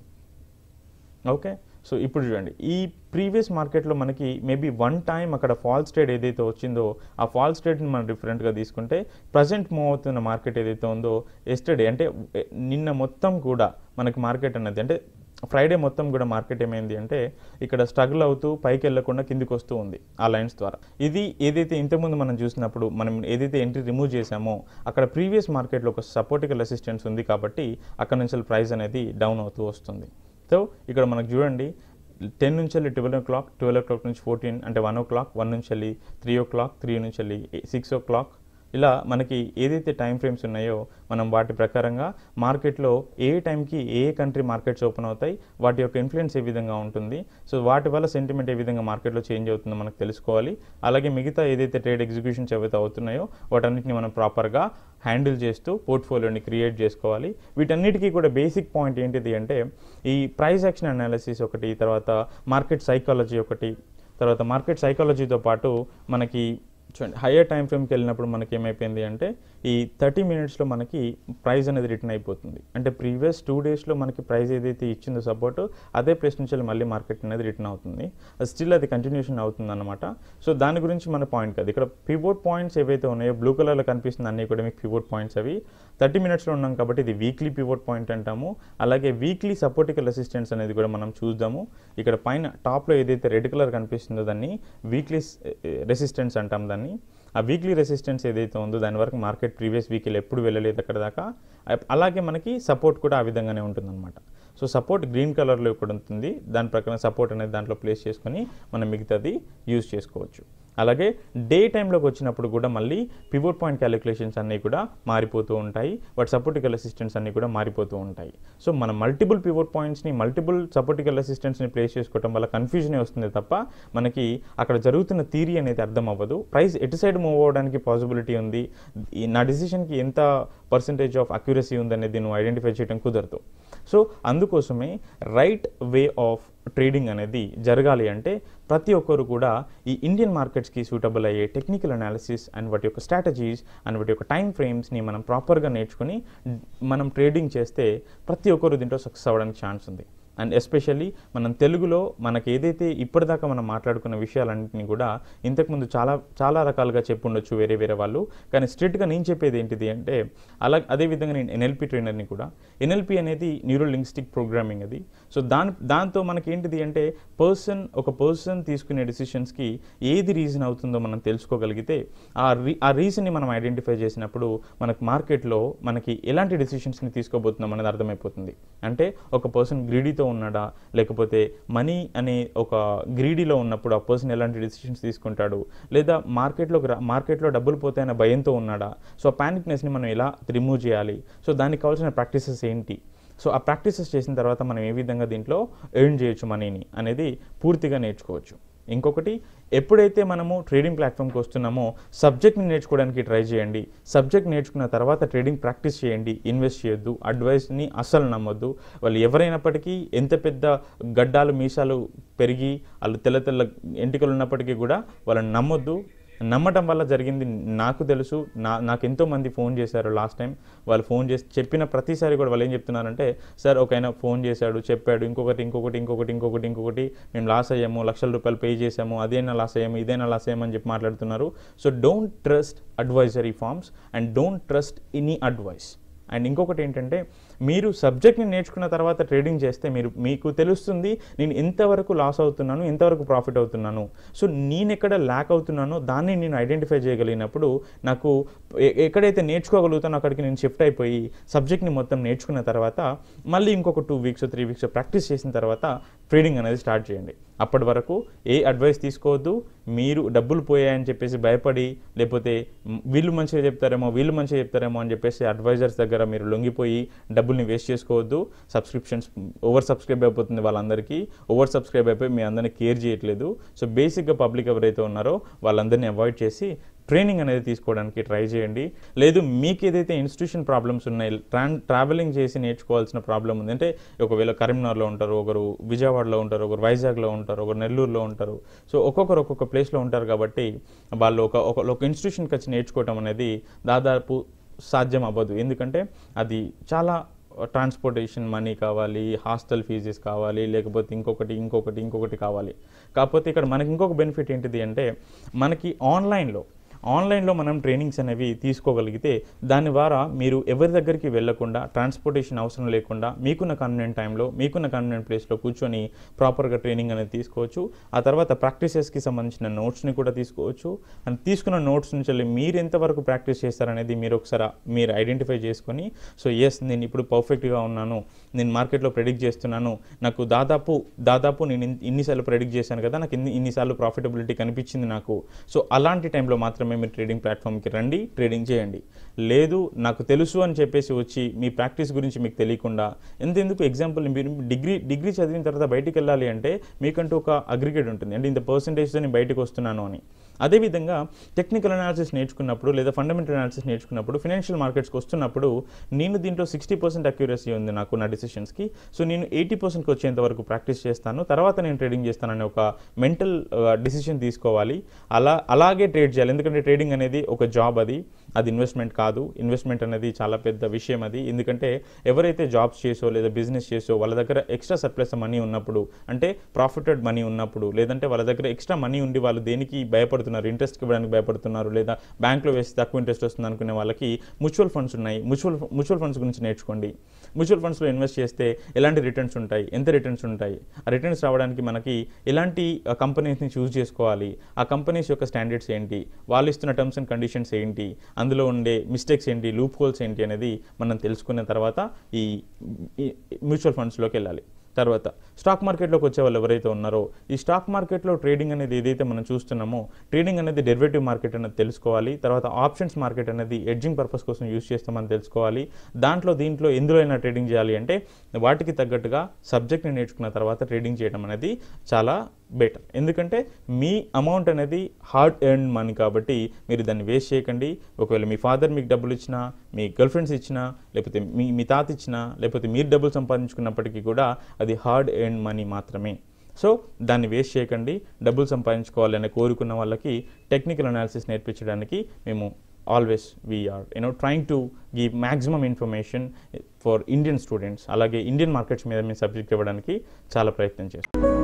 ఓకే సో ఇప్పుడు చూడండి ఈ ప్రీవియస్ మార్కెట్లో మనకి మేబీ వన్ టైం అక్కడ ఫాల్స్ ట్రేడ్ ఏదైతే వచ్చిందో ఆ ఫాల్స్ ట్రేడ్ని మనం డిఫరెంట్గా తీసుకుంటే ప్రజెంట్ మూవ్ అవుతున్న మార్కెట్ ఏదైతే ఉందో ఎస్టర్డే అంటే నిన్న మొత్తం కూడా మనకి మార్కెట్ అనేది అంటే ఫ్రైడే మొత్తం కూడా మార్కెట్ ఏమైంది అంటే ఇక్కడ స్ట్రగుల్ అవుతూ పైకి వెళ్లకుండా కిందికి వస్తూ ఉంది ఆ లైన్స్ ద్వారా ఇది ఏదైతే ఇంతకుముందు మనం చూసినప్పుడు మనం ఏదైతే ఎంట్రీ రిమూవ్ చేసామో అక్కడ ప్రీవియస్ మార్కెట్లో ఒక సపోర్టికల్ అసిస్టెన్స్ ఉంది కాబట్టి అక్కడ నుంచి ప్రైస్ అనేది డౌన్ అవుతూ వస్తుంది సో ఇక్కడ మనకు చూడండి టెన్ నుంచి వెళ్ళి twelve o'clock twelve o'clock నుంచి ఫోర్టీన్ అంటే వన్ ఓ క్లాక్ వన్ నుంచి వెళ్ళి త్రీ ఓ క్లాక్ త్రీ నుంచి వెళ్ళి సిక్స్ ఓ క్లాక్ ఇలా మనకి ఏదైతే టైం ఫ్రేమ్స్ ఉన్నాయో మనం వాటి ప్రకారంగా మార్కెట్లో ఏ టైంకి ఏ కంట్రీ మార్కెట్స్ ఓపెన్ అవుతాయి వాటి యొక్క ఇన్ఫ్లుయెన్స్ ఏ విధంగా ఉంటుంది సో వాటి వల్ల సెంటిమెంట్ ఏ విధంగా మార్కెట్లో చేంజ్ అవుతుందో మనకు తెలుసుకోవాలి అలాగే మిగతా ఏదైతే ట్రేడ్ ఎగ్జిక్యూషన్స్ ఏవైతే అవుతున్నాయో వాటన్నిటిని మనం ప్రాపర్గా హ్యాండిల్ చేస్తూ పోర్ట్ఫోలియోని క్రియేట్ చేసుకోవాలి వీటన్నిటికీ కూడా బేసిక్ పాయింట్ ఏంటిది అంటే ఈ ప్రైస్ యాక్షన్ అనాలిసిస్ ఒకటి తర్వాత మార్కెట్ సైకాలజీ ఒకటి తర్వాత మార్కెట్ సైకాలజీతో పాటు మనకి చూడండి హయ్యర్ టైం ఫ్రేమ్కి వెళ్ళినప్పుడు మనకి ఏమైపోయింది అంటే ఈ థర్టీ మినిట్స్లో మనకి ప్రైజ్ అనేది రిటర్న్ అయిపోతుంది అంటే ప్రీవియస్ టూ డేస్లో మనకి ప్రైజ్ ఏదైతే ఇచ్చిందో సపోర్ట్ అదే ప్లేస్ నుంచి మళ్ళీ మార్కెట్ అనేది రిటర్న్ అవుతుంది స్టిల్ అది కంటిన్యూషన్ అవుతుంది అనమాట సో దాని గురించి మన పాయింట్ కాదు ఇక్కడ పివోట్ పాయింట్స్ ఏవైతే ఉన్నాయో బ్లూ కలర్లో కనిపిస్తుంది అన్నీ కూడా మీకు పివోట్ పాయింట్స్ అవి థర్టీ మినిట్స్లో ఉన్నాం కాబట్టి ఇది వీక్లీ పివోట్ పాయింట్ అంటాము అలాగే వీక్లీ సపోర్టికల్ అసిస్టెన్స్ అనేది కూడా మనం చూద్దాము ఇక్కడ పైన టాప్లో ఏదైతే రెడ్ కలర్ కనిపిస్తుందో దాన్ని వీక్లీ రెసిస్టెన్స్ అంటాం దాన్ని ఆ వీక్లీ రెసిస్టెన్స్ ఏదైతే ఉందో దాని వరకు మార్కెట్ ప్రీవియస్ వీక్లో ఎప్పుడు వెళ్ళలేదు అక్కడ దాకా అలాగే మనకి సపోర్ట్ కూడా ఆ విధంగానే ఉంటుందన్నమాట సో సపోర్ట్ గ్రీన్ కలర్లో కూడా ఉంటుంది దాని ప్రకారం సపోర్ట్ అనేది దాంట్లో ప్లేస్ చేసుకొని మనం మిగతాది యూజ్ చేసుకోవచ్చు అలాగే డే టైంలోకి వచ్చినప్పుడు కూడా మళ్ళీ పివోట్ పాయింట్ క్యాలిక్యులేషన్స్ అన్నీ కూడా మారిపోతూ ఉంటాయి వాటి సపోర్టికల్ అసిస్టెంట్స్ అన్నీ కూడా మారిపోతూ ఉంటాయి సో మనం మల్టిపుల్ పివోట్ పాయింట్స్ని మల్టిపుల్ సపోర్టికల్ అసిస్టెంట్స్ని ప్లేస్ చేసుకోవడం వల్ల కన్ఫ్యూజనే వస్తుంది తప్ప మనకి అక్కడ జరుగుతున్న థీరీ అనేది అర్థం అవ్వదు ప్రైస్ ఎటు సైడ్ మూవ్ అవ్వడానికి పాసిబిలిటీ ఉంది నా డిసిషన్కి ఎంత పర్సంటేజ్ ఆఫ్ అక్యురసీ ఉందనేది నువ్వు ఐడెంటిఫై చేయడం కుదరదు సో అందుకోసమే రైట్ వే ఆఫ్ ట్రేడింగ్ అనేది జరగాలి అంటే ప్రతి ఒక్కరు కూడా ఈ ఇండియన్ మార్కెట్స్కి సూటబుల్ అయ్యే టెక్నికల్ అనాలిసిస్ అండ్ వాటి యొక్క స్ట్రాటజీస్ అండ్ వాటి యొక్క టైం ఫ్రేమ్స్ని మనం ప్రాపర్గా నేర్చుకుని మనం ట్రేడింగ్ చేస్తే ప్రతి ఒక్కరు దీంట్లో సక్సెస్ అవ్వడానికి ఛాన్స్ ఉంది అండ్ ఎస్పెషల్లీ మనం తెలుగులో మనకి ఏదైతే ఇప్పటిదాకా మనం మాట్లాడుకున్న విషయాలన్నింటినీ కూడా ఇంతకుముందు చాలా చాలా రకాలుగా చెప్పుండొచ్చు వేరే వేరే వాళ్ళు కానీ స్ట్రిక్ట్గా నేను చెప్పేది ఏంటిది అంటే అలా అదేవిధంగా నేను ఎన్ఎల్పి ట్రైనర్ని కూడా ఎన్ఎల్పి అనేది న్యూరో లింగ్స్టిక్ ప్రోగ్రామింగ్ అది సో దాని దాంతో మనకి ఏంటిది అంటే పర్సన్ ఒక పర్సన్ తీసుకునే డిసిషన్స్కి ఏది రీజన్ అవుతుందో మనం తెలుసుకోగలిగితే ఆ రీ ఆ రీజన్ని మనం ఐడెంటిఫై చేసినప్పుడు మనకు మార్కెట్లో మనకి ఎలాంటి డిసిషన్స్ని తీసుకోబోతున్నాం అనేది అర్థమైపోతుంది అంటే ఒక పర్సన్ గ్రీడీతో మనీతో ఉన్నాడా లేకపోతే మనీ అనే ఒక గ్రీడీలో ఉన్నప్పుడు ఆ పర్సన్ ఎలాంటి డిసిషన్స్ తీసుకుంటాడు లేదా మార్కెట్లో మార్కెట్లో డబ్బులు పోతాయన్న భయంతో ఉన్నాడా సో పానిక్నెస్ని మనం ఎలా రిమూవ్ చేయాలి సో దానికి కావాల్సిన ప్రాక్టీసెస్ ఏంటి సో ఆ ప్రాక్టీసెస్ చేసిన తర్వాత మనం ఏ విధంగా దీంట్లో ఎర్న్ చేయొచ్చు మనీని అనేది పూర్తిగా నేర్చుకోవచ్చు ఇంకొకటి ఎప్పుడైతే మనము ట్రేడింగ్ ప్లాట్ఫామ్కి వస్తున్నామో సబ్జెక్ట్ని నేర్చుకోవడానికి ట్రై చేయండి సబ్జెక్ట్ నేర్చుకున్న తర్వాత ట్రేడింగ్ ప్రాక్టీస్ చేయండి ఇన్వెస్ట్ చేయొద్దు అడ్వైస్ని అస్సలు నమ్మొద్దు వాళ్ళు ఎవరైనప్పటికీ ఎంత పెద్ద గడ్డాలు మీసాలు పెరిగి వాళ్ళు తెల్ల తెల్ల ఎంటికలు ఉన్నప్పటికీ కూడా వాళ్ళని నమ్మొద్దు నమ్మటం వల్ల జరిగింది నాకు తెలుసు నా నాకు ఎంతోమంది ఫోన్ చేశారు లాస్ట్ టైం వాళ్ళు ఫోన్ చేసి చెప్పిన ప్రతిసారి కూడా వాళ్ళు ఏం చెప్తున్నారంటే సార్ ఒక ఫోన్ చేశాడు చెప్పాడు ఇంకొకటి ఇంకొకటి ఇంకొకటి ఇంకొకటి ఇంకొకటి మేము లాస్ అయ్యాము లక్షల రూపాయలు పే చేసాము అదేనా లాస్ అయ్యాము ఇదేనా లాస్ అయ్యామని చెప్పి మాట్లాడుతున్నారు so don't trust advisory firms and don't trust any advice and ఇంకొకటి ఏంటంటే మీరు సబ్జెక్ట్ని నేర్చుకున్న తర్వాత ట్రేడింగ్ చేస్తే మీరు మీకు తెలుస్తుంది నేను ఎంతవరకు లాస్ అవుతున్నాను ఎంతవరకు ప్రాఫిట్ అవుతున్నాను సో నేను ఎక్కడ ల్యాక్ అవుతున్నానో దాన్ని నేను ఐడెంటిఫై చేయగలిగినప్పుడు నాకు ఎక్కడైతే నేర్చుకోగలుగుతానో అక్కడికి నేను షిఫ్ట్ అయిపోయి సబ్జెక్ట్ని మొత్తం నేర్చుకున్న తర్వాత మళ్ళీ ఇంకొక two weeks three weeks practice చేసిన తర్వాత ట్రేడింగ్ అనేది స్టార్ట్ చేయండి అప్పటి వరకు ఏ అడ్వైస్ తీసుకోవద్దు మీరు డబ్బులు పోయాయని చెప్పేసి భయపడి లేకపోతే వీళ్ళు మంచిగా చెప్తారేమో వీళ్ళు మంచిగా చెప్తారేమో అని చెప్పేసి అడ్వైజర్స్ దగ్గర మీరు లొంగిపోయి డబ్బుల్ని వేస్ట్ చేసుకోవద్దు సబ్స్క్రిప్షన్స్ ఓవర్ సబ్స్క్రైబ్ అయిపోతుంది వాళ్ళందరికీ ఓవర్ సబ్స్క్రైబ్ అయిపోయి మీ అందరినీ కేర్ చేయట్లేదు సో బేసిక్గా పబ్లిక్ ఎవరైతే ఉన్నారో వాళ్ళందరినీ అవాయిడ్ చేసి ట్రైనింగ్ అనేది తీసుకోవడానికి ట్రై చేయండి లేదు మీకు ఏదైతే ఇన్స్టిట్యూషన్ ప్రాబ్లమ్స్ ఉన్నాయి ట్రాన్ ట్రావెలింగ్ చేసి నేర్చుకోవాల్సిన ప్రాబ్లం ఉంది అంటే ఒకవేళ కరీంనగర్లో ఉంటారు ఒకరు విజయవాడలో ఉంటారు ఒకరు వైజాగ్లో ఉంటారు ఒకరు నెల్లూరులో ఉంటారు సో ఒక్కొక్కరు ఒక్కొక్క ప్లేస్లో ఉంటారు కాబట్టి వాళ్ళు ఒక ఒక ఇన్స్టిట్యూషన్కి వచ్చి నేర్చుకోవటం అనేది దాదాపు సాధ్యం అవ్వదు ఎందుకంటే అది చాలా ట్రాన్స్పోర్టేషన్ మనీ కావాలి హాస్టల్ ఫీజెస్ కావాలి లేకపోతే ఇంకొకటి ఇంకొకటి ఇంకొకటి కావాలి కాకపోతే ఇక్కడ మనకి ఇంకొక బెనిఫిట్ ఏంటిది అంటే మనకి ఆన్లైన్లో ఆన్లైన్లో మనం ట్రైనింగ్స్ అనేవి తీసుకోగలిగితే దాని ద్వారా మీరు ఎవరి దగ్గరికి వెళ్లకుండా ట్రాన్స్పోర్టేషన్ అవసరం లేకుండా మీకున్న కన్వీనియంట్ టైంలో మీకున్న కన్వీనియంట్ ప్లేస్లో కూర్చొని ప్రాపర్గా ట్రైనింగ్ అనేది తీసుకోవచ్చు ఆ తర్వాత ప్రాక్టీసెస్కి సంబంధించిన నోట్స్ని కూడా తీసుకోవచ్చు అండ్ తీసుకున్న నోట్స్ నుంచి మీరు ఎంతవరకు ప్రాక్టీస్ చేస్తారనేది మీరు ఒకసారి మీరు ఐడెంటిఫై చేసుకొని సో ఎస్ నేను ఇప్పుడు పర్ఫెక్ట్గా ఉన్నాను నేను మార్కెట్లో ప్రెడిక్ట్ చేస్తున్నాను నాకు దాదాపు దాదాపు నేను ఇన్నిసార్లు ప్రెడిక్ట్ చేశాను కదా నాకు ఇన్ని ఇన్నిసార్లు ప్రాఫిటబిలిటీ కనిపించింది నాకు సో అలాంటి టైంలో మాత్రమే మాత్రమే మీరు ట్రేడింగ్ ప్లాట్ఫామ్కి రండి ట్రేడింగ్ చేయండి లేదు నాకు తెలుసు అని చెప్పేసి వచ్చి మీ ప్రాక్టీస్ గురించి మీకు తెలియకుండా ఎందుకు ఎగ్జాంపుల్ మీరు డిగ్రీ డిగ్రీ చదివిన తర్వాత బయటికి వెళ్ళాలి అంటే మీకంటూ ఒక అగ్రిగేట్ ఉంటుంది అంటే ఇంత పర్సంటేజ్తో నేను బయటకు వస్తున్నాను అని అదేవిధంగా టెక్నికల్ అనాలిసిస్ నేర్చుకున్నప్పుడు లేదా ఫండమెంటల్ అనాలిసిస్ నేర్చుకున్నప్పుడు ఫినాన్షియల్ మార్కెట్స్కి వస్తున్నప్పుడు నేను దీంట్లో సిక్స్టీ పర్సెంట్ అక్యూరసీ ఉంది నాకు నా డిసిషన్స్కి సో నేను ఎయిటీ పర్సెంట్కి వచ్చేంత వరకు ప్రాక్టీస్ చేస్తాను తర్వాత నేను ట్రేడింగ్ చేస్తాననే ఒక మెంటల్ డిసిషన్ uh, తీసుకోవాలి అలా అలాగే ట్రేడ్ చేయాలి ఎందుకంటే ట్రేడింగ్ అనేది ఒక జాబ్ అది అది ఇన్వెస్ట్మెంట్ కాదు ఇన్వెస్ట్మెంట్ అనేది చాలా పెద్ద విషయం అది ఎందుకంటే ఎవరైతే జాబ్స్ చేసో లేదా బిజినెస్ చేసో వాళ్ళ దగ్గర ఎక్స్ట్రా సర్ప్లస్ మనీ ఉన్నప్పుడు అంటే ప్రాఫిటెడ్ మనీ ఉన్నప్పుడు లేదంటే వాళ్ళ దగ్గర ఎక్స్ట్రా మనీ ఉండి వాళ్ళు దేనికి భయపడుతున్నారు ఇంట్రెస్ట్ ఇవ్వడానికి భయపడుతున్నారు లేదా బ్యాంక్లో వేసి తక్కువ ఇంట్రెస్ట్ వస్తుంది అనుకునే వాళ్ళకి మ్యూచువల్ ఫండ్స్ ఉన్నాయి మ్యూచువల్ మ్యూచువల్ ఫండ్స్ గురించి నేర్చుకోండి మ్యూచువల్ ఫండ్స్లో ఇన్వెస్ట్ చేస్తే ఎలాంటి రిటర్న్స్ ఉంటాయి ఎంత రిటర్న్స్ ఉంటాయి ఆ రిటర్న్స్ రావడానికి మనకి ఎలాంటి కంపెనీస్ని చూస్ చేసుకోవాలి ఆ కంపెనీస్ యొక్క స్టాండర్డ్స్ ఏంటి వాళ్ళు ఇస్తున్న టర్మ్స్ అండ్ కండిషన్స్ ఏంటి అందులో ఉండే మిస్టేక్స్ ఏంటి లూప్ హోల్స్ ఏంటి అనేది మనం తెలుసుకున్న తర్వాత ఈ మ్యూచువల్ ఫండ్స్లోకి వెళ్ళాలి తర్వాత స్టాక్ మార్కెట్లోకి వచ్చే వాళ్ళు ఎవరైతే ఉన్నారో ఈ స్టాక్ మార్కెట్లో ట్రేడింగ్ అనేది ఏదైతే మనం చూస్తున్నామో ట్రేడింగ్ అనేది డెరివేటివ్ మార్కెట్ అనేది తెలుసుకోవాలి తర్వాత ఆప్షన్స్ మార్కెట్ అనేది ఎడ్జింగ్ పర్పస్ కోసం యూజ్ చేస్తామని తెలుసుకోవాలి దాంట్లో దీంట్లో ఎందులో అయినా ట్రేడింగ్ చేయాలి అంటే వాటికి తగ్గట్టుగా సబ్జెక్ట్ని నేర్చుకున్న తర్వాత ట్రేడింగ్ చేయడం అనేది చాలా బెటర్ ఎందుకంటే మీ అమౌంట్ అనేది హార్డ్ ఎర్న్ మనీ కాబట్టి మీరు దాన్ని వేస్ట్ చేయకండి ఒకవేళ మీ ఫాదర్ మీకు డబ్బులు ఇచ్చినా మీ గర్ల్ ఫ్రెండ్స్ ఇచ్చినా లేకపోతే మీ మీ తాత ఇచ్చినా లేకపోతే మీరు డబ్బులు సంపాదించుకున్నప్పటికీ కూడా అది హార్డ్ ఎర్న్ మనీ మాత్రమే సో దాన్ని వేస్ట్ చేయకండి డబ్బులు సంపాదించుకోవాలని కోరుకున్న వాళ్ళకి టెక్నికల్ అనాలిసిస్ నేర్పించడానికి మేము always we're you know trying to give maximum information for Indian students అలాగే ఇండియన్ మార్కెట్స్ మీద మేము సబ్జెక్ట్ ఇవ్వడానికి చాలా ప్రయత్నం చేస్తాం